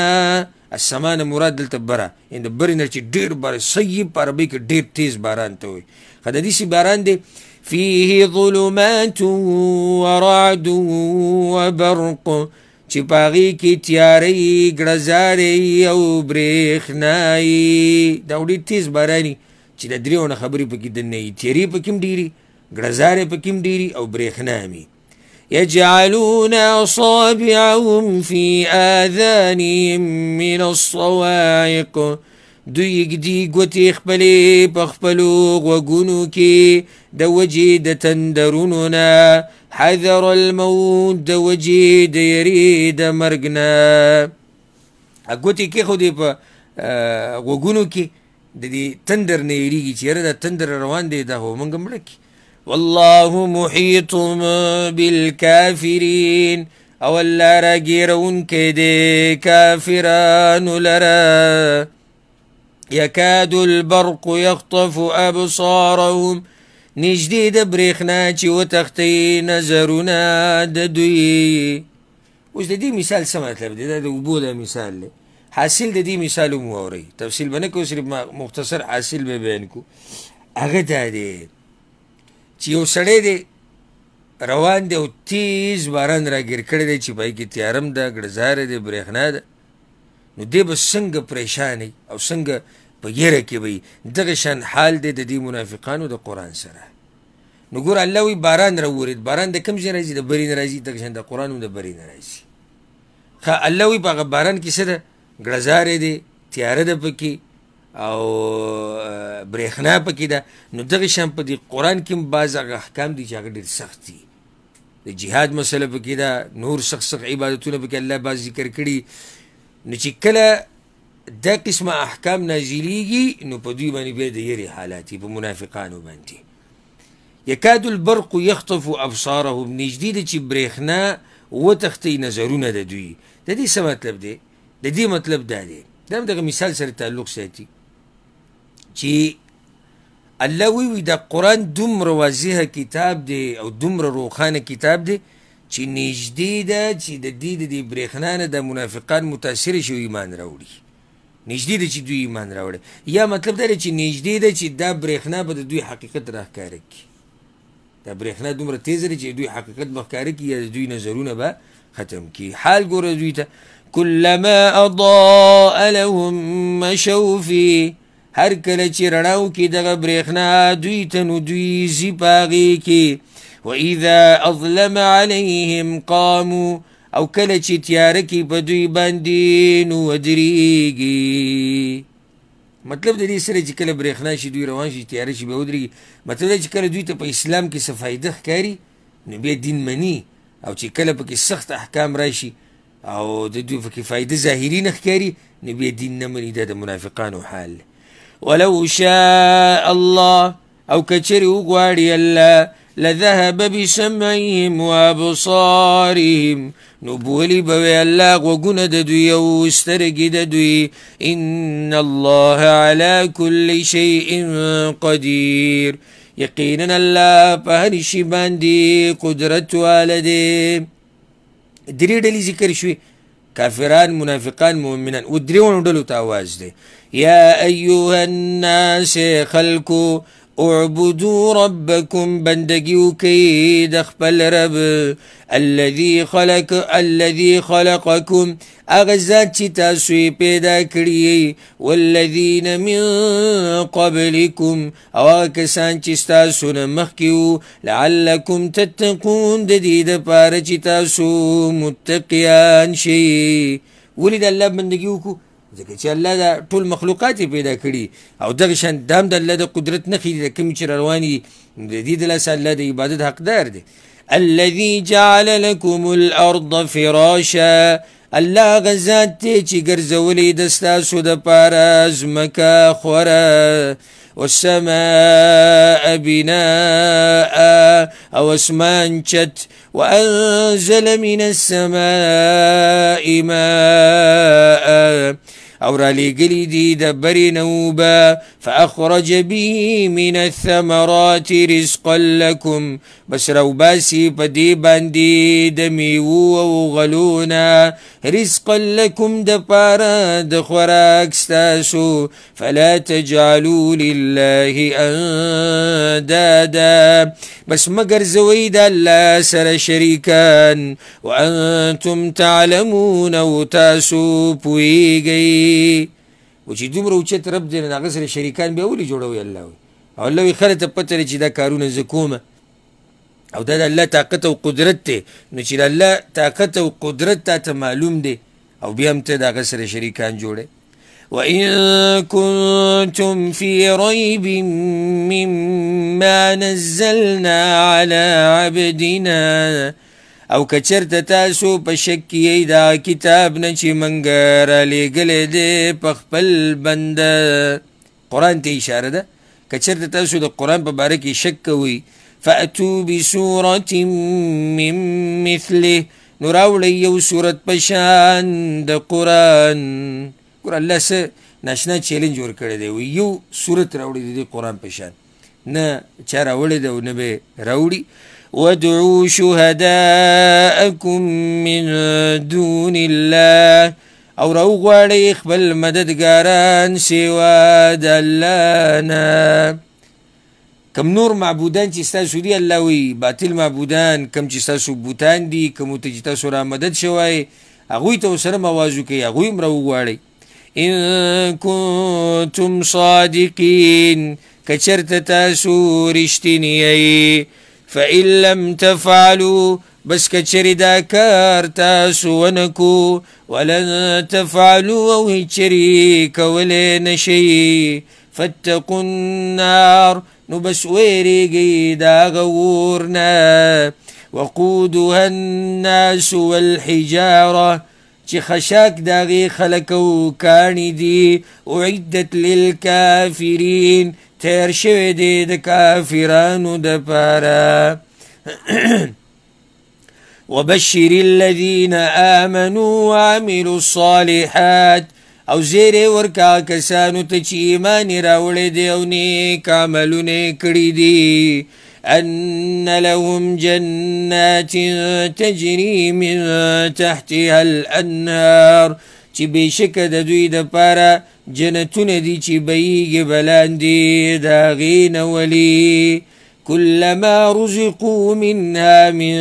السمان مراد دلته بره ان د برنه چې ډیر بار سیب عربی کې ډیر تیز باران ته وي خدای دې سي باران دی فيه ظلمات ورعد وبرق چې پاغي کې تیارې ګړزارې او برېښنايي دا وړي تیز باراني چې د دریونه خبرې پکې د نه تیری پکې ډيري ګړزارې پکې ډيري او برېښنامي يجعلون أصابعهم في آذانهم من الصواعق دوی ګدي ګوتې خپلې په خپلو غوږونو کې د وجې د تندرونو نه حذر الموت د وجې د یری د مرګ نه اګوتې کې خو دې په غوګونو کې د دې تندر نه یریږي چیرې د تندر روان دی دا هو مونږ مړ کی والله محيط بالكافرين او الله را ګیرون کې دي کافرانو لرا يكاد البرق يخطف أبصارهم نږدې د برېښنا چې وتښتي نظرونه د دوی اوس د دې مثال څه مطلب دی دا د اوبو د مثال دی حاصل د دې مثال مو اورئ تفصیل به نه کوو صرف مختصر حاصل به بیان کو هغه دا دی چې یو سړی دی روان دی او تیز باران راګیر کړی دی چې پای کې تیارم ده ګړزاره دی برېښنا ده نو دی به څنګه پریشانې او څنګه په ګیره کې وي دغه شان حال دی د دې منافقانو د قران سره نو ګور الله وی باران راورید باران د کم ځای راځي د برین راځي دغه شان د قران د برین راځي خا الله وی په باران کې سره ګړزارې دی تیار ده پکې او برېښنا پکې ده نو دغه شان په دې قران کې بعض احکام دي چې هغه ډېر سخت دي د جهاد مسله پکې ده نور شخص عبادتونه پکې الله باز ذکر کړي نو چې کله د قسمه احکام نازلیږي نو په دوی باندې بیا د یری حالاتي په منافقانو باندې یکاد البرق يخطف ابصارهم نجدید چې برېخنا و تختی نظرونه د دوی د دې څه مطلب دی د دې مطلب دا دی دا دغه مثال سره تعلق ساتي چې الله وی وی د قران دومره واضحه کتاب دی او دومره روخانه کتاب دی چې نږدې ده چې د دې د برېخنا نه د منافقان متاثر شو ایمان راوړي نږدې ده چې دوی ایمان راوړي یا مطلب دا چې نږدې ده چې دا برېښنا به د دوی حقیقت راښکاره کړي دا برېښنا دومره تیزه ده چې دوی حقیقت به ښکاره کړي یا د دوی نظرونه به ختم کړي حال ګوره دوی ته کلما اضاء لهم مشوا فيه هر کله چې رڼاو کې دغه برېښنا دوی ته نو دوی ځي په هغې کې واذا اظلم عليهم قاموا او کله چې تیار کی په دوی باندې نو ودرېږي مطلب د دې سره چې کله برېښنا شي دوی روان شي تیار شي به ودرېږي مطلب دا چې کله دوی ته په اسلام کې څه فایده ښکاري نو بیا دین مني او چې کله پکې سخت احکام راشي او د دوی پکې فایده ظاهري نه ښکاري نو بیا دین نه مني دا د منافقانو حال ولو شاء الله او کچری وګواړي الله لذهب بسمعهم وابصارهم نو بولی بوي الله غوګونه د دوی او سترګې د دوی ان الله على كل شيء قدير یقینا الله په هر شي باندې قدرت والده درې ډلې ذکر شوي کافران منافقان مؤمنان و درې ډلو ته आवाज دی یا ایها الناس خلقوا اعبدوا ربكم بندگی وکي د خپل رب الذي خلق الذي خلقكم اغزات چې تاسو پیدا کړی والذین من قبلكم او کسان چې تاسو نه مخکیو لعلکم تتقون د دې لپاره چې تاسو متقیان شئ ولید الله بندگی وکړو ځکه چې الله دا ټول مخلوقات پیدا کړي او دغه شان دام د الله د قدرت نه خېږي کوم چې رواني د دې د لاسه الله د عبادت حقدار دی الذي جعل لكم الارض فراشا الله غزات ته چې ګرځولې د ستاسو د پاره ځمکه خوره والسماء بناء أو اسمان شت وأنزل من السماء ماء او رالي لګلی دی د نوبه فاخرج به من الثمرات رزقا لكم بس رو باسي بدي باندي دمي وو غلونا رزقا لكم دبارا دخوراك ستاسو فلا تجعلوا لله اندادا بس مقر زويدا لا الله شريكان وانتم تعلمون او تاسو پویږئ و چې دومره اوچت رب دی نو هغه سره شریکان بیا ولې جوړوي الله وي او الله وي خره ته پته چې دا کارونه زه کومه او دا د الله طاقت او قدرت دی نو چې د الله طاقت او قدرت تا ته معلوم دی او بیا هم ته د هغه سره شریکان جوړی وإن كنتم في ريب مما نزلنا على عبدنا او کچرته تاسو په شک کې دا کتاب نه چې منګ را لېګلې دې په خپل بند قران ته اشاره ده کچرته تاسو د قران په باره کې شک کوي فاتو بسوره من مثله نو راوړی یو صورت په شان د قران قران لس ناشنا چیلنج جوړ کړی دی یو صورت راوړی دی قران په شان نه چا راوړی دی نه به راوړي وادعوا شهداءكم من دون الله او رو غواړي خپل مددګاران سیوا د الله نه کم نور معبودان چې ستاسو دی الله وي باطل معبودان کم چې ستاسو بوتان دي کم ته چې تاسو را مدد شوی هغوی ته سره موازو کوي هغوی هم راوغواړئ ان کنتم صادقین که چېرته تاسو رښتینی فإن لم تفعلوا بس کچری دا کار تاسو ونكو ولن تفعلوا او هچری کولی نشی فاتقوا النار نبس ويري قيدا غورنا وقودها الناس والحجاره چې خشاک داغي خلکو کانی دی اعدت للکافرین تیر شوی دی د کافرانو د پاره وبشر الذين آمنوا وعملوا الصالحات او زیر ورکا کسانو ته چې ایمان راوړې دی او نیک عملونه کړی دي أن لهم جنات تجري من تحتها الأنهار چې بشکه د دوی د پاره جنتونه دي چې بیږي بلاندې د غین ولي كلما رزقوا منها من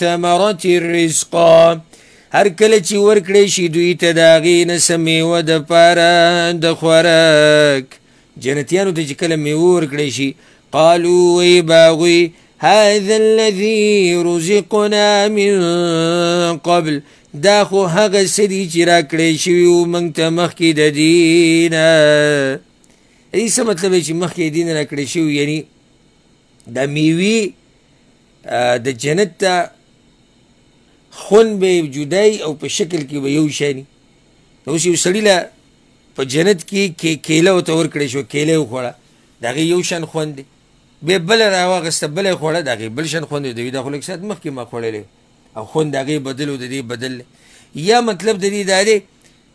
ثمرة الرزقا هر کله چې ورکړې شي دوی ته د غین سمېوه د پاره د خوراک جنتیانو ته چې کله میوه ورکړې شي قالوا وی باغوی هذا الذي رزقنا من قبل دا خو هغه سری چې را کړی شوي و مونږ ته مخکې د دی نه څه مطلب چې مخکې دین را کړی شوي یعنی د میوي د جنت ته خون به جدای او په شکل کې به یو شانی اوس یو سړی له په جنت کې کیله ورته ورکړی شو کیله وخوړه د هغې یو شان خوند دی به بل راوغسته بل خوړه دغه بل شن خوند دی د خلک سات مخکې ما خوړلې او خوند دغه بدل د دې بدل یا مطلب د دې دا دی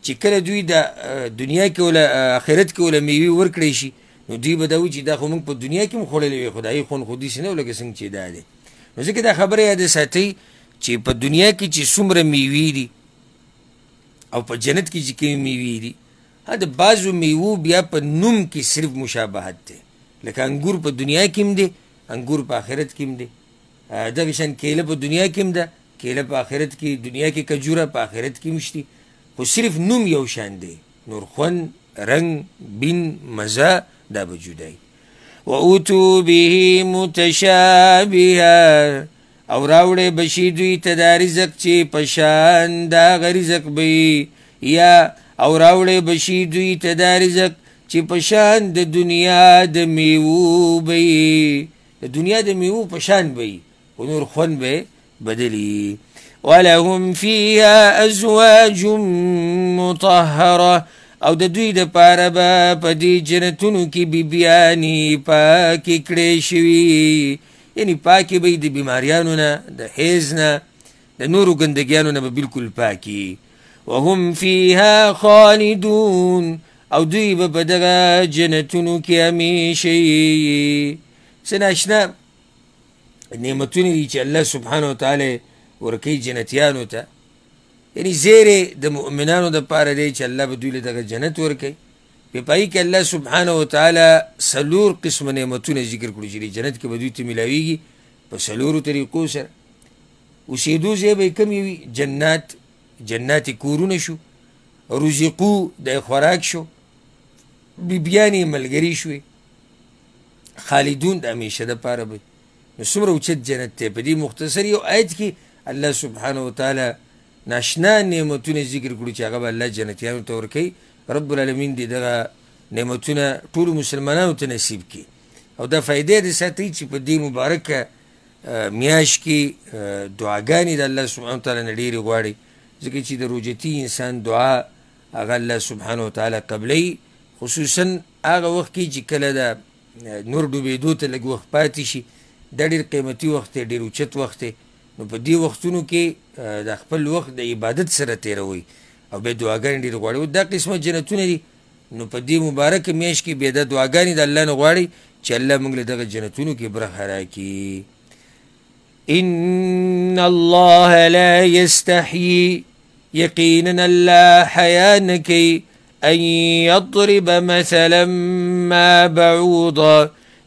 چې کله دوی د دنیا کې ول اخرت کې ول میوي ورکړي شي نو دوی به دا و چې دا خو موږ په دنیا کې مخړلې وي خدای خون خودي سینه ولګه څنګه چې دا دی نو ځکه دا خبره یاد ساتي چې په دنیا کې چې څومره میوي دي او په جنت کې چې کوم میوي دي دا بعضو میوو بیا په نوم کې صرف مشابهت دی لکه انګور په دنیا کې هم دی انګور په آخرت کې هم دی دغه شان کیله په دنیا کې هم ده کیله په آخرت کې دنیا کې کجوره په آخرت کې مشتي خو صرف نوم یو شان دی نور خون رنگ بین مزه دا به جدای و اوتو به متشابها او راوړې بشي دوی ته دا رزق چې پشان دا غرزق بي یا او راوړې بشي دوی ته دا رزق چې پشان د دنیا د میوو بی د دنیا د میوو پشان بی و نور خون بی بدلی ولهم فيها ازواج مطهره او د دوی د پاره به په دې جنتونو کې بیبیانی پاکې کړې شوي یعنی پاکې به د بیماریانو نه د حیز نه د نورو ګندګیانو نه به بالکل پاکې وهم فیها خالدون او دوی به په دغه جنتونو کې همیشه یي څه ناشنا نعمتونه دي چې الله سبحانه وتعالی ورکوي جنتیانو ته یعنی زیرې د مؤمنانو دپاره دی چې الله به دوی له دغه جنت ورکوي په پای کې الله سبحانه وتعالی سلور قسم نعمتونه ذکر کړو چې جنت کې به دوی ته ملاویږي په سلورو طریقو سره اوسېدو ځای به یې کمې وي جنات جناتې کورونه شو رزقو د خوراک شو بیبیانې ملګری شوې خالدون د همیشه دپاره به نو څومره اوچت جنت دی په دې مختصر یو آیت کې الله سبحانه وتعالی ناشنا نعمتونه ذکر کړو چې هغه به الله جنتیانو ته ورکوي رب العالمین دې دغه نعمتونه ټولو مسلمانانو ته نصیب کړي او دا فایدې د ساتي چې په دې مبارکه میاش کې دعاګانې د الله سبحانه وتعالی نه ډېرې غواړي ځکه چې د روجتي انسان دعا هغه الله سبحانه وتعالی قبلوي خصوصا هغه وخت کې چې کله دا نور ډوبېدو ته لږ وخت پاتې شي دا ډېر قیمتي وخت دی ډېر اوچت وخت دی نو په دې وختونو کې د خپل وخت د عبادت سره تیروي او بیا دعاګانې ډېر غواړي دا قسمه جنتونه دي نو په دې مبارک میاشت کې بیا د دعاګانې د الله نه غواړي چې الله موږ له دغه جنتونو کې برخه راکړي ان الله لا يستحيي يقينا الله حيا نكي أن يضرب مثلا ما بعوضة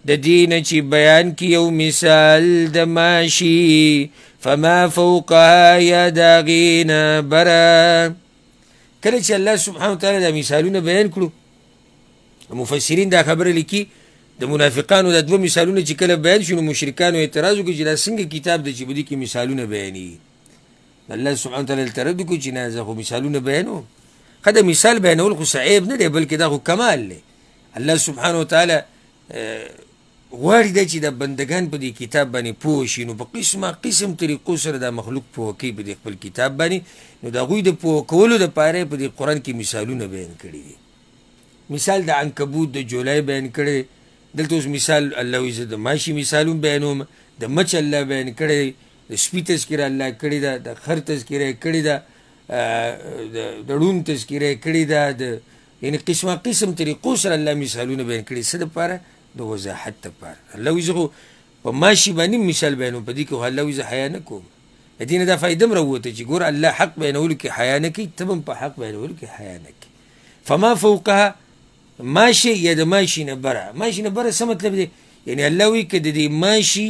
د دین چې بیان کی یو مثال د ماشی فما فوقها یا داغین برا کله چې الله سبحانه وتعالی دا مثالونه بیان کړو مفسرین دا خبره لیکي د منافقانو د دوه مثالونه چې کله بیان شونه مشرکانو اعتراض وکړي چې دا څنګه کتاب د چې بده کې مثالونه بیانې الله سبحانه وتعالی تردد کوي چې نه زه خو مثالونه بیانوم هذا مثال بیانول خو صعیب نه دی بلکې دا خو کمال دی الله سبحانه وتعالی غواړي دی چې د بندگان په دې کتاب باندې پوه شي نو په قسمه قسم طریقو سره دا مخلوق پوه کوي په دې خپل کتاب باندې نو د هغوی د پوه کولو دپاره په دې قرآن کې مثالونه بیان کړي دي مثال د عنکبوت د جولای بیان کړی دلته اوس مثال الله وایي زه د ماشي مثالون بیانوم د مچ الله بیان کړی د سپي تذکره الله کړې ده د خر تذکره کړې ده د ړون تذکیره کړی دا د یعنی قسمه قسم طریقو سره الله مثالونه بیان کړي څه دپاره د وضاحت دپاره الله وایي زه خو په ماشي باندې مثال بیانوم په دې کې خو الله وایي زه حیا نه کوم د دې نه دا فایده م راووته چې ګوره الله حق بیانولو کې حیا نه کوي ته به په حق بیانولو کې حیا نه کوي فما فوقها ماشي یا د ماشي نه بره ماشي نه بره څه مطلب دی یعنی الله وایي که د دې ماشي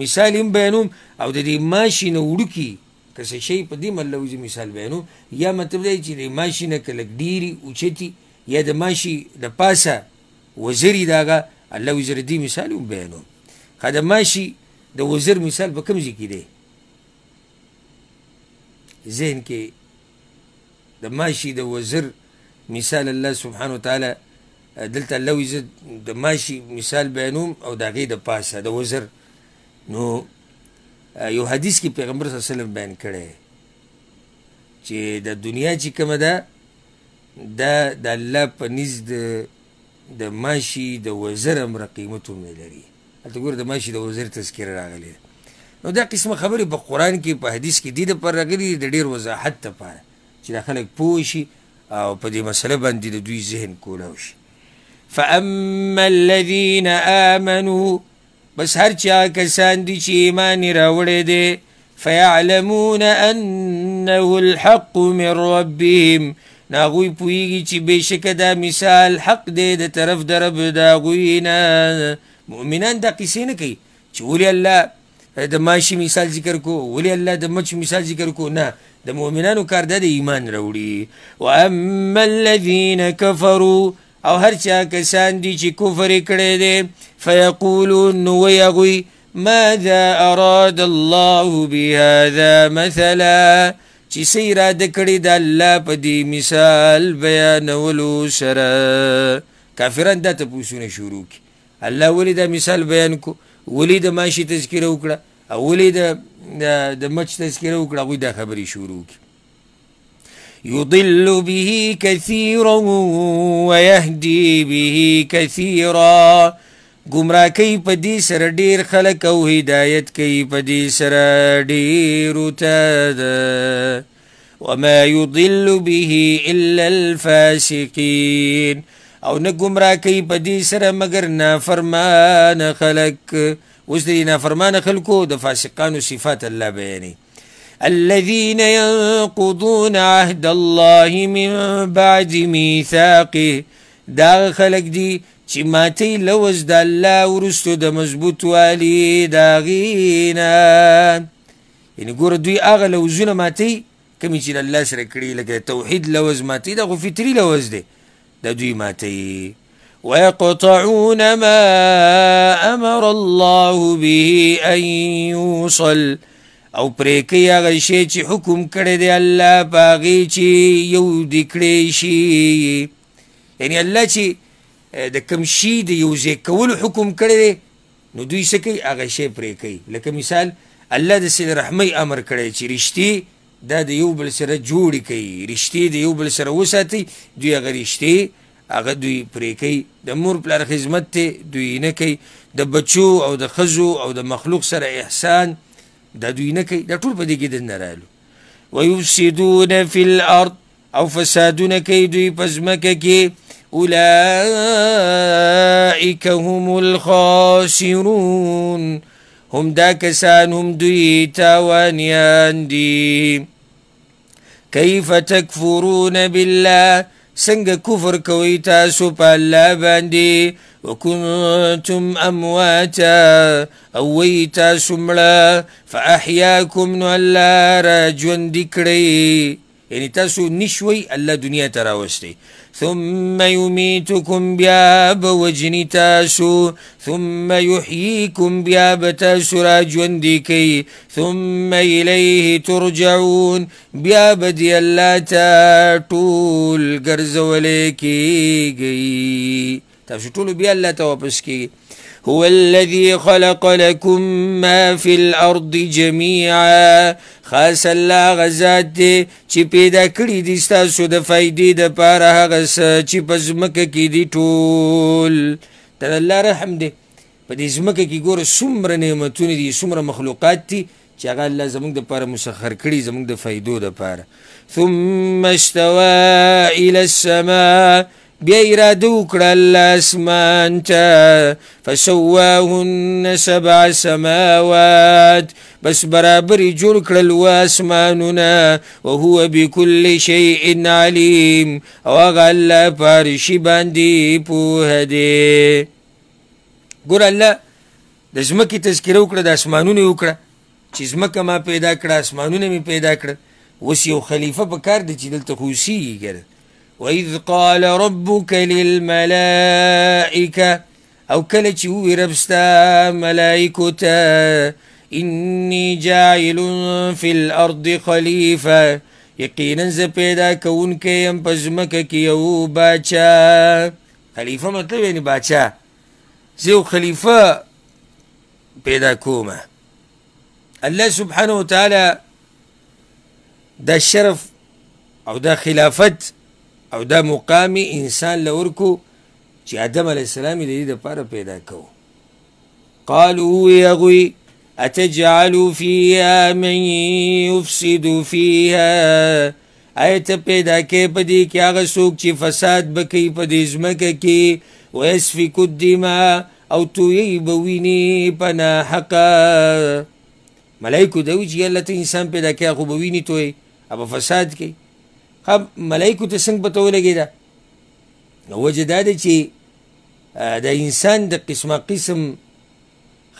مثال هم بیانوم او د دې ماشي نه وړوکي که څه شی په دې ملوزي مثال بیانو یا مطلب دی چې د ماشي نه کلک ډیری اوچتي یا د ماشي د پاسه وزري داغه الله وزر دې مثال هم بیانو که د ماشي د وزر مثال په کوم ځای کې دی ذهن کې د ماشي د وزر مثال الله سبحانه وتعالی دلته الله وزر د ماشي مثال بیانوم او د هغې د پاسه د وزر نو یو حدیث کې پیغمبر صلی الله علیه وسلم بیان کړی چې د دنیا چې کومه ده دا د الله په نيز د د ماشي د وزر امر قیمت هم لري هلته ګوره د ماشي د وزر تذکره راغلی نو دا قسمه خبرې په قران کې په حدیث کې دې لپاره راغلي د ډیر وضاحت لپاره چې دا خلک پوه شي او په دې مسله باندې د دوی ذهن کولاو شي فاما الذين امنوا بس هر چا کسان دي چې ایمان راوړی دی فیعلمون انه الحق من ربهم ناغوی پویږي چې بشک دا مثال حق دی د طرف درب دا غوینا مؤمنان دا قصې نه کوي چې ولی الله د ماشي مثال ذکر کو ولی الله د مچ مثال ذکر کو نه د مؤمنانو کار د ایمان راوړي واما الذين كفروا او هر چا کسان دي چې کفر کړي دي فیقولون نو ویغوی ماذا اراد الله بهذا مثلا چې سې را د کړي د الله په دی مثال بیانولو سره کافران دا ته پوښونه شروع کی الله ولې دا مثال بیان کو ولې د ماشي تذکره وکړه او ولې د د مچ تذکره وکړه غوې دا خبري شروع کی يضل به كثيرا ويهدي به كثيرا گمراه کوي په دې سره ډیر خلک او هدایت کوي په دې سره ډیر ته وما يضل به الا الفاسقين او نه گمراه کوي په دې سره مگر نافرمان خلک اوس دې نافرمان خلکو د فاسقانو صفات الله بیانوي الذين ينقضون عهد الله من بعد ميثاقه دا خلق دي چې ماتي لوز د الله ورستو د مضبوط والی دا غینا یعنی ګور دوی هغه لوزونه ماتي کوم چې الله سره کړی لکه توحید لوز ماتي دا غو فطری لوز دی د دوی ماتي ويقطعون ما امر الله به ان يوصل او پرې کوي هغه شی چې حکم کړی دی الله باغی چې یو دکړی شي یعنی الله چې د کم شی د یو ځای کولو حکم کړی دی نو دوی څه کوي هغه شی پرې کوي لکه مثال الله د سید رحمی امر کړی چې رښتې دا د یو بل سره جوړې کوي رښتې د یو بل سره وساتي دوی هغه رښتې هغه دوی پرې کوي د مور پلار خدمت ته دوی نه کوي د بچو او د ښځو او د مخلوق سره احسان دا دوی نه کوي دا ټول په دې کې د نه رالو ويفسدون في الارض او فسادون کوي دوی پزمکه کې أولئك هم الخاسرون هم دا کسان هم دوی تاوانیان دي كيف تكفرون بالله سنگ کفر كويتا تاسو په الله باندې وكنتم أمواتا أويتا سملا فأحياكم نوالا راجون دكري يعني تاسو نشوي الله دنيا تراوستي ثم يميتكم بياب وجني تاسو ثم يحييكم بياب تاسو راجون ژوندي ثم إليه ترجعون بياب دي الله تاتول قرز وليكي تاسو ټول بیا الله ته واپس کیږي هو الذي خلق لكم ما في الارض جميعا خاص الله غزاد دی چې پیدا کړی دي تاسو د فائدې د پاره هغه چې پس مکه کې دي ټول تر الله رحم دی په دې ځمکه کې ګوره څومره نعمتونه دي څومره مخلوقات دي چې هغه الله زموږ د پاره مسخر کړي زموږ د فائدو د پاره ثم استوى الى السماء بیا اراده وکړه الله اسمان ته فسواهن سبع سماوات بس برابر جوړ کړل و اسمانونه او هو بكل شيء عليم او هغه الله پارشي باندې پوه دی ګور الله د ځمکې تذکره وکړه د اسمانونو وکړه چې ځمکه ما پیدا کړه اسمانونه می پیدا کړه اوس یو خلیفہ په کار دی چې دلته خوسی ګره وإذ قال ربك للملائكة أو كلتشو ربستا ملائكة إني جاعل في الأرض خليفة يقينا زبيدا كون كيم بزمك كيو باشا خليفة یو يعني باچا خلیفہ مطلب یعنی باچا زه خلیفہ الله سبحانه وتعالى دا الشرف او دا خلافة او دا مقام انسان لورکو چې آدم علی السلام د دې لپاره پیدا کو قالوا یغوی اتجعل فیها من یفسد فیها آیت پیدا کې په دې کې هغه څوک چې فساد بکی په دې ځمکه کې ويسفك الدماء او تویی بوینی پنا حقا ملائکو دوی چې الله انسان پیدا کې هغه بوینی توی ابا فساد کې هم ملایکو ته څنګه پته ولګېده نو وجه دا ده چې د انسان د قسمه قسم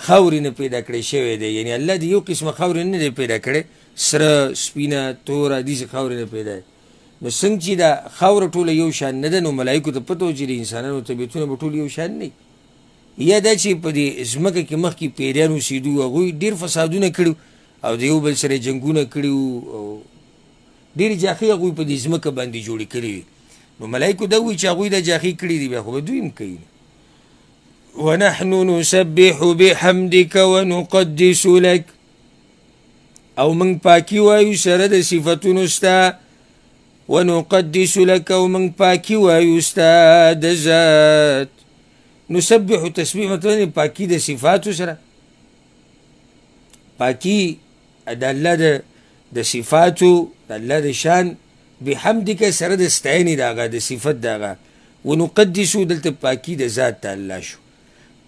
خاورې نه پیدا کړی شوی دی یعنی الله د یو قسمه خاورې نه دی پیدا کړی سره سپینه توره داسې خاورې نه پیدا نو څنګه چې دا خاوره ټوله یو شان نه ده نو ملایکو ته پته چې د انسانانو طبیعتونه به ټول یو شان نه یا دا چې په دې ځمکه کې مخکې پیریانو سیدو هغوی ډېر فسادونه کړي او د یو بل سره جنګونه کړي ډېرې جاخې هغوی په دې ځمکه باندې جوړې کړې وي نو ملایکو دا وایي چې هغوی دا جاخې کړې دي بیا خو به دوی هم کوي ونحن نسبح بحمدك ونقدس لك او من پاکی وایو سره د صفتونو ستا ونقدس لك او من پاکی وایو ستا د ذات نسبح تسبیح مطلب پاکی د صفاتو سره پاکی د الله د د صفاتو د الله د شان بحمدک سره د استعینې د هغه د صفت د هغه ونقدسو دلته پاکي د ذات ته الله شو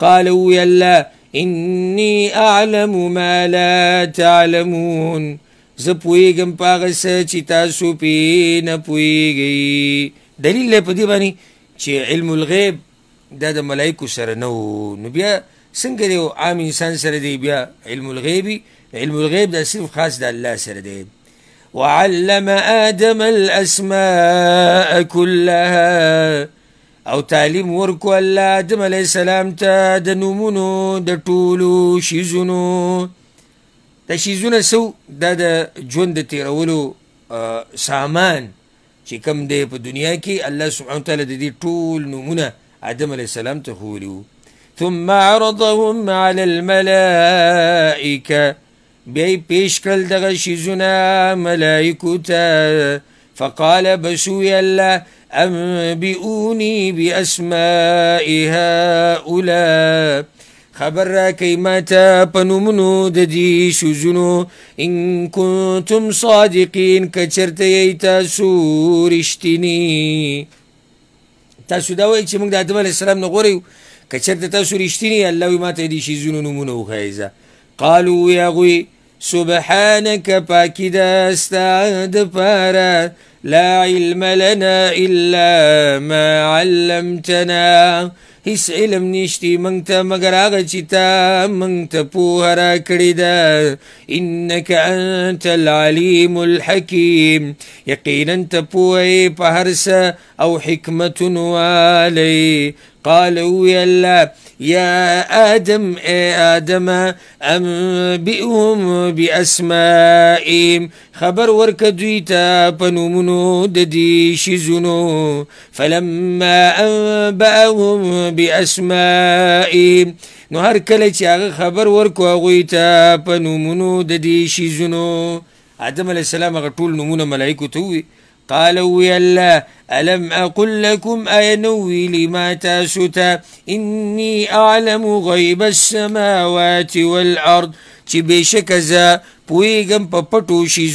قالوا يا الله إني أعلم ما لا تعلمون زه پوهېږم په هغه څه چې تاسو پې نه پوهېږئ دلیل دی په دې باندې چې علم الغیب دا د ملایکو سره نه نو بیا څنګه دی عام انسان سره دی بیا علم الغیبی علم الغیب دا صرف خاص د الله سره دی وعلم آدم الأسماء كلها او تعلیم ورکو الله آدم علیه السلام ته د نومونو د ټولو شیزونو د شیزونه سو دا د ژوند د تیرولو سامان چې کم دی په دنیا کې الله سبحانه وتعالی د دې ټول نومونه آدم علیه السلام ته ښوولي ثم عرضهم على الملائكه بي پیش کل دغه شیزونه فقال بسوی الله انبئوني باسماء هؤلاء خبر را کوي ماته په نومونو شوزونو ان كنتم صادقين كچرت ييتا یې تاسو رښتیني تاسو دا وایئ چې موږ د آدم علیه السلام نه کچرته تاسو رښتینی الله وي ماته دې شي زونو نمونه وخایزه قالو یا غوي سبحانك پاکی داستا دپارا لا علم لنا إلا ما علمتنا هیڅ علم نشتی منگ تا مگر آغا چی تا منگ تا پوهرا کری دا انک انت العلیم الحکیم یقینا تا پوهی پا هرسا او حکمت والی قال ويلا يا آدم اي آدم أنبئهم بأسمائهم خبر ورک دوی ته په نومونو د دې شیزونو فلما انبأهم بأسمائهم نو هر کله چې هغه خبر ورکو هغوی ته په نومونو د دې شیزونو آدم علیه السلام هغه ټول نومونه ملایکو ته ووي قالوا يلا ألم أقل لكم أينوي لما تاستا إني أعلم غيب السماوات والأرض چې بشک زه پویګم په پټو شي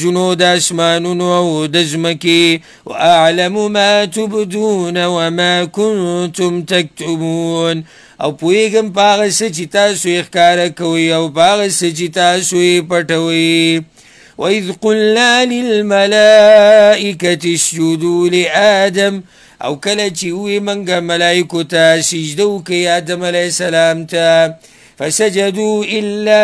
واعلم ما تبدون وما كنتم تكتمون او بويغم باغسة جتاسو إخكارك چې باغسة جتاسو ښکاره او وإذ قلنا للملائكة اسجدوا لآدم او کله چې وی منګه ملائکو ته سجده وکي آدم علی السلام ته فسجدوا الا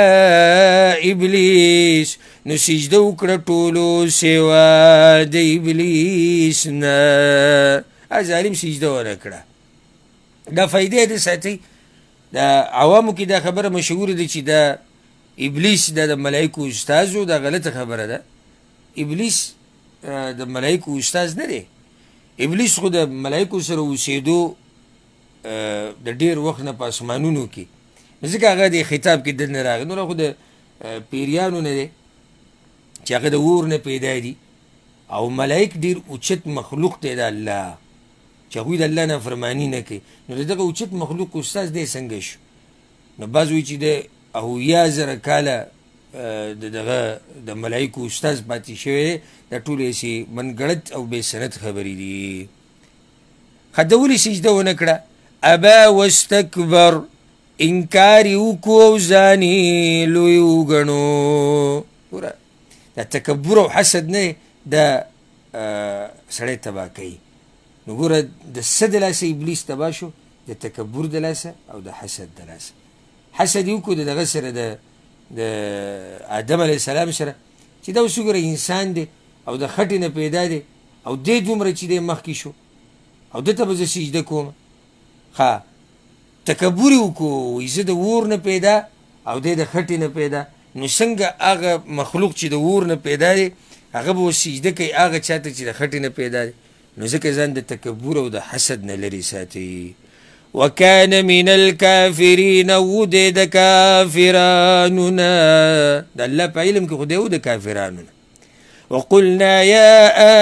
ابلیس نو سجده وکړه ټولو سوا د ابلیس نه ظالم سجده ورکړه دا فائدې د ساتي دا عوامو کې دا خبره مشهور دي چې دا ابلیس د ملائکو استاد او د غلطه خبره ده ابلیس د ملائکو استاد نه دی ابلیس خو د ملائکو سره اوسېدو د ډیر وخت نه پاسمانونو کې ځکه هغه د خطاب کې دل نه راغی نو خو د پیریانو نه دی چې هغه د ور نه پیدا دي او ملائک ډیر اوچت مخلوق دی د الله چې هغوی د الله نه فرمانی نه کوي نو دغه اوچت مخلوق استاد دی څنګه شو نو بعض وی چې د او یا زره کاله د دغه د ملایکو استاد پاتې شوی د ټولې سي منګړت او بے سند خبرې دي خدولې سجده و نکړه ابا واستكبر انکار وکړو او ځاني لوی وګڼو ګوره دا تکبر او حسد نه د سړی تبا کوي نو ګوره د څه د لاسه ابلیس تبا شو د تکبر د لاسه او د حسد د لاسه حسد یو کو دغه سره د د ادم علی السلام سره چې دا وسګره انسان دی او د خټې نه پیدا دی او دې دومره چې د مخ کې شو او دته به زه سجده کوم ها تکبر وکوي زه د ور نه پیدا او د خټې نه پیدا نو څنګه هغه مخلوق چې د ور نه پیدا دی هغه به سجده کوي هغه چاته چې د خټې نه پیدا دی نو ځکه ځان د تکبر او د حسد نه لري ساتي وكان من الكافرين ودد كافراننا ده کافرانو نه د الله وقلنا يا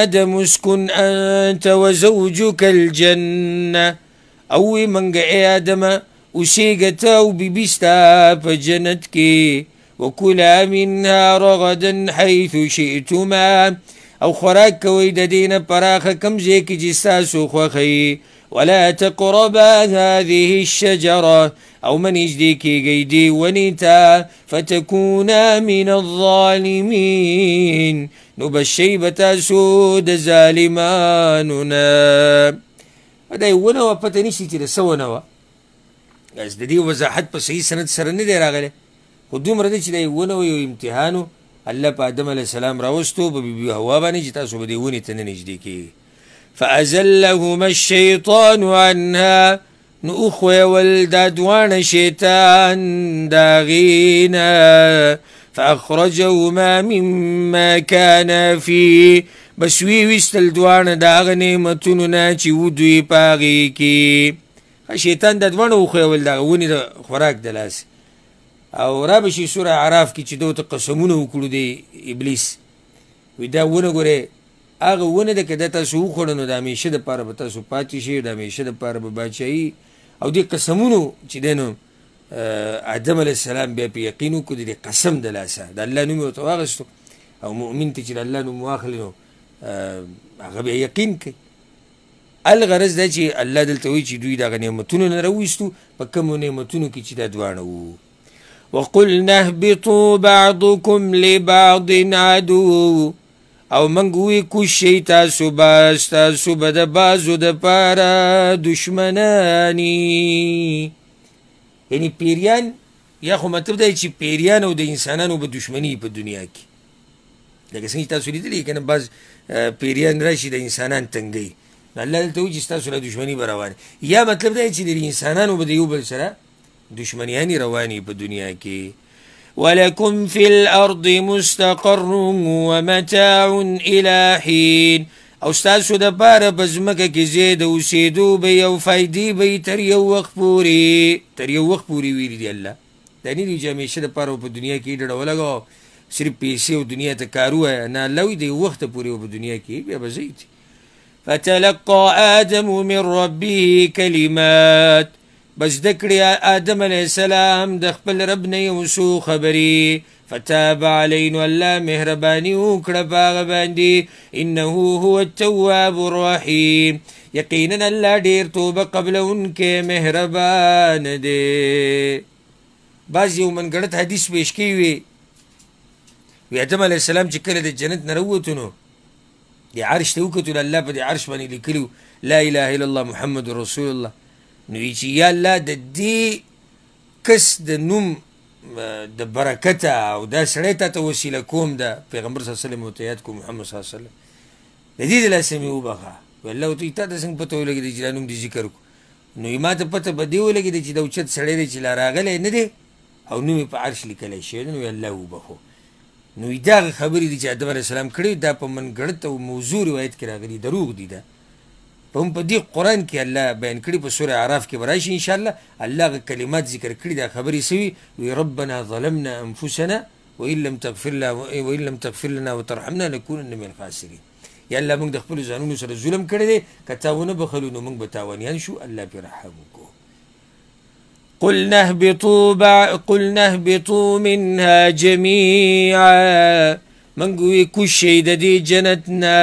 آدم اسكن أنت وزوجك الجنة أو من يا آدم أسيقتا وببستا فجنتك وكلا منها رغدا حيث شئتما أو خراك ويددين براخ كم زيك جساس وخخي ولا تقربا هذه الشجرة أو من يجديكي قيدي ونتا فتكونا من الظالمين نبشيبة سود زالماننا دا یو ونه وه پته نه شي چې د څه ونه وه بس د دې وضاحت په صحیح سند سره نه دی راغلی خو دومره دی چې دا یو ونه وه یو امتحان الله په آدم علیه السلام راوستو په بي بي هوا باندې چې تاسو به دې ونې ته نه نږدې کېږي فأزلهما الشيطان عنها نو اخوه ولدا دوان شیطان داغینا فاخرجهما مما كان فيه بس وی وستل دوان داغ نعمتونو نه چې ودوی پاغي کی شیطان د دوان اخوه ولدا ونی د خوراک دلاس او را بشي سوره عراف کې چې دوه قسمونه وکړو دی ابلیس وی دا ونه ګوره هغه ونه ده که د تاسو وخوړه نو د همیشه دپاره به تاسو پاتې شي د همیشه دپاره به باچایي او دې قسمونو چې دی نو آدم علیه السلام بیا په یقین وکړو د قسم د لاسه د الله نوم یې ورته واخیستو او مؤمن ته چې د الله نوم واخلي نو هغه بیا یقین کوي الغرض دا چې الله دلته وایي چې دوی دغه نعمتونو نه راویستو په کومو نعمتونو کې چې دا دواړه وو وقلنا اهبطوا بعضكم لبعض عدو او منگوی کشی تاسو باز تاسو به د بازو د پارا دشمنانی یعنی پیریان یا خو مطلب دی چې پیریان او د انسانانو به دشمنی په دنیا کې لکه څنګه تاسو لیدلی کنه باز پیریان راشي د انسانان تنګي الله دلته وایي چې تاسو له دشمنی به روان یا مطلب دی چې د انسانانو به د یو بل سره دشمنیانی رواني په دنیا کې ولكم في الارض مستقر ومتاع الى حين او تاسو د پاره بزمکه کې زید اوسېدو به یو فائدې به تر یو وخت پوري تر یو وخت پوري ویل دی الله دني دی جمیشه د پاره په دنیا کې ډډه ولګو صرف پیسې او دنیا ته کارو نه لوي دی وخت پوري په دنیا کې بیا بزید فتلقى آدم من ربه كلمات بس دکړی آدم علیه السلام د خپل رب نه یو څو خبرې فتاب علی نو الله مهربانی وکړه باغ باندې انه هو التواب الرحیم یقینا الله ډیر توبه قبل انکه مهربان دی بعض یو منګړت حدیث پیش کی وی وی آدم علیه السلام چې کله د جنت نه وروته نو د عرش ته وکتل الله په دې عرش باندې لیکلو لا اله الا الله محمد رسول الله نو چې یا الله د دې کس د نوم د برکت او د سړی ته وسیله کوم د پیغمبر صلی الله علیه وسلم ته یاد کوم محمد صلی الله علیه وسلم د دې د لاسمې وبخه والله ته تا د څنګه پته ولګېدې چې نوم دې ذکر کو نو ما ته پته به دې ولګېدې چې د اوچت سړی دی چې لا راغلی نه دی او نوم یې په عرش لیکلی شوی دی نو الله وبخو نو دغه خبرې دي چې آدم علیه السلام کړې دا په منګړت او موضوع روایت کې راغلي دروغ دي ده په هم په دې قران کې الله بیان کړي په سوره اعراف کې براشي ان شاء الله الله کلمات ذکر کړي دا خبرې سوي وي ربنا ظلمنا انفسنا وان لم تغفر لنا وان لم تغفر لنا وترحمنا لنكونن من الخاسرين یا الله موږ د خپل ځانونو سره ظلم کړی دی کتاونه بخلو نو موږ به تاوانیان شو الله پې رحم وکړو قلنا اهبطوا بع... قلنا اهبطوا منها جميعا من قوي كل شيء دي جنتنا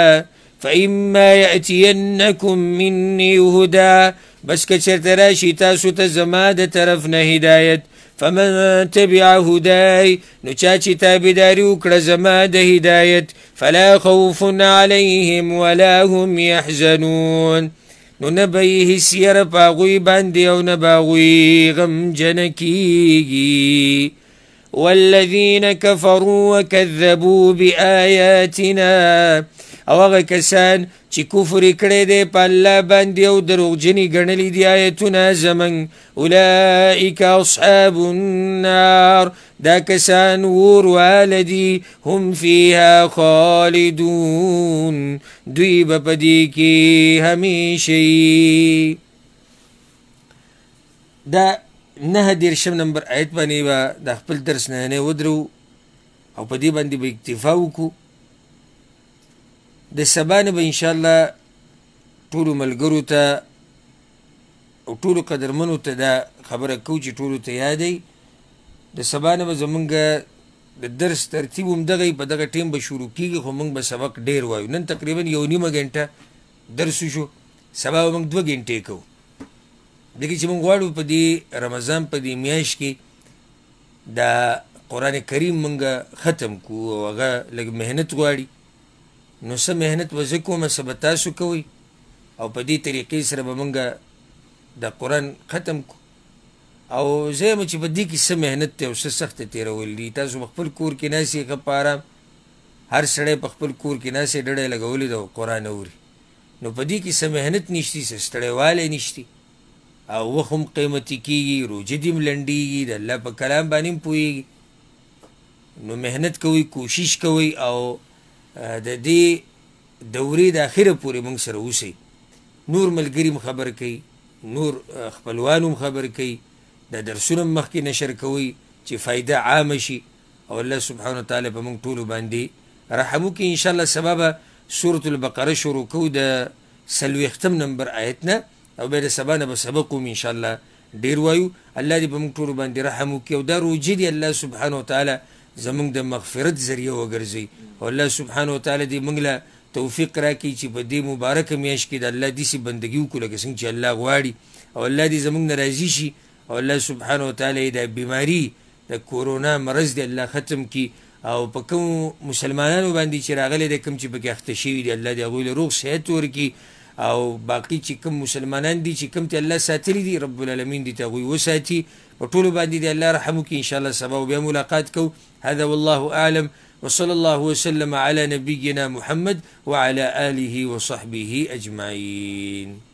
فإما يأتينكم مني هدى بس راشي تاسو تزماد طرفنا هداية فمن تبع هداي نشاشي تابیداری وكرا زماد هداية فلا خوف عليهم ولا هم يحزنون نو نه باغوي باندي او نباغوي غم هغوی والذين كفروا وكذبوا بآياتنا او هغه کسان چې کفر کړي دي په الله باندې او دروغجنې ګڼلې دي آیتونه زمن اولئک اصحاب النار دا کسان ور والدي هم فيها خالدون دوی به په دې کې همیشه دا نه دیرشم نمبر آیت باندې به د خپل درس نه نه ودرو او په دې باندې به اکتفا وکړو د سبا نه به ان شاء الله ټولو ملګرو ته او ټولو قدرمنو ته دا خبره کو چې ټولو ته یادې د سبا نه به زمونږ د درس ترتیب هم دغه په دغه ټیم به شروع کیږي خو موږ به سبق ډیر وایو نن تقریبا یو نیمه غنټه درس شو سبا به موږ دوه غنټې کوو دګه چې موږ غواړو په دې رمضان په دې میاشت کې د قران کریم موږ ختم کو او هغه لږ مهنت غواړي نو سه مهنت و زکو مسبتا سو کوي او په دې طریقې سره به مونږ د قران ختم کو او زه مې چې په دې کې سه مهنت ته او سه سخت تیرول دي تاسو خپل کور کې ناسي غپاره هر سړی په خپل کور کې ناسي ډډې لګولې د قران اوري نو په دې کې سه مهنت نشتی سه ستړېواله نشتی او وخم قیمتي کیږي روزه دې ملنډيږي د الله په کلام باندې پوي نو مهنت کوي کوشش کوي او د دې دورې د اخره پورې موږ سره اوسي نور ملګری خبر کوي نور خپلوانو خبر کوي د درسونو مخکې نشر کوي چې فایده عام شي او الله سبحانه وتعالی په موږ ټولو باندې رحم وکړي ان شاء الله سبب سورۃ البقره شروع کوو د سلوختم نمبر آیتنا او به د سبا نه به سبق ان شاء الله ډیر وایو الله دې په موږ ټولو باندې رحم وکړي او دا روجي دی الله سبحانه وتعالی زمونږ د مغفرت ذریعہ وګرځي او الله سبحانه وتعالی دې موږ له توفیق راکړي چې په دې مبارک میاشت کې د الله دې سي بندگی وکړو لکه څنګه چې الله غواړي او الله دې زمونږ ناراضي شي او الله سبحانه وتعالی د بیماری د کورونا مرض دې الله ختم کړي او په کوم مسلمانانو باندې چې راغلي د کوم چې پکې اخته شي دی الله دې هغوی له روغ صحت ورکړي او باقی چې کوم مسلمانان دي چې کوم ته الله ساتلی دي رب العالمین دې ته وي وساتي په ټول باندې دې الله رحم وکړي ان شاء الله سبا بیا ملاقات کو هذا والله اعلم وصلى الله وسلم على نبينا محمد وعلى اله وصحبه اجمعين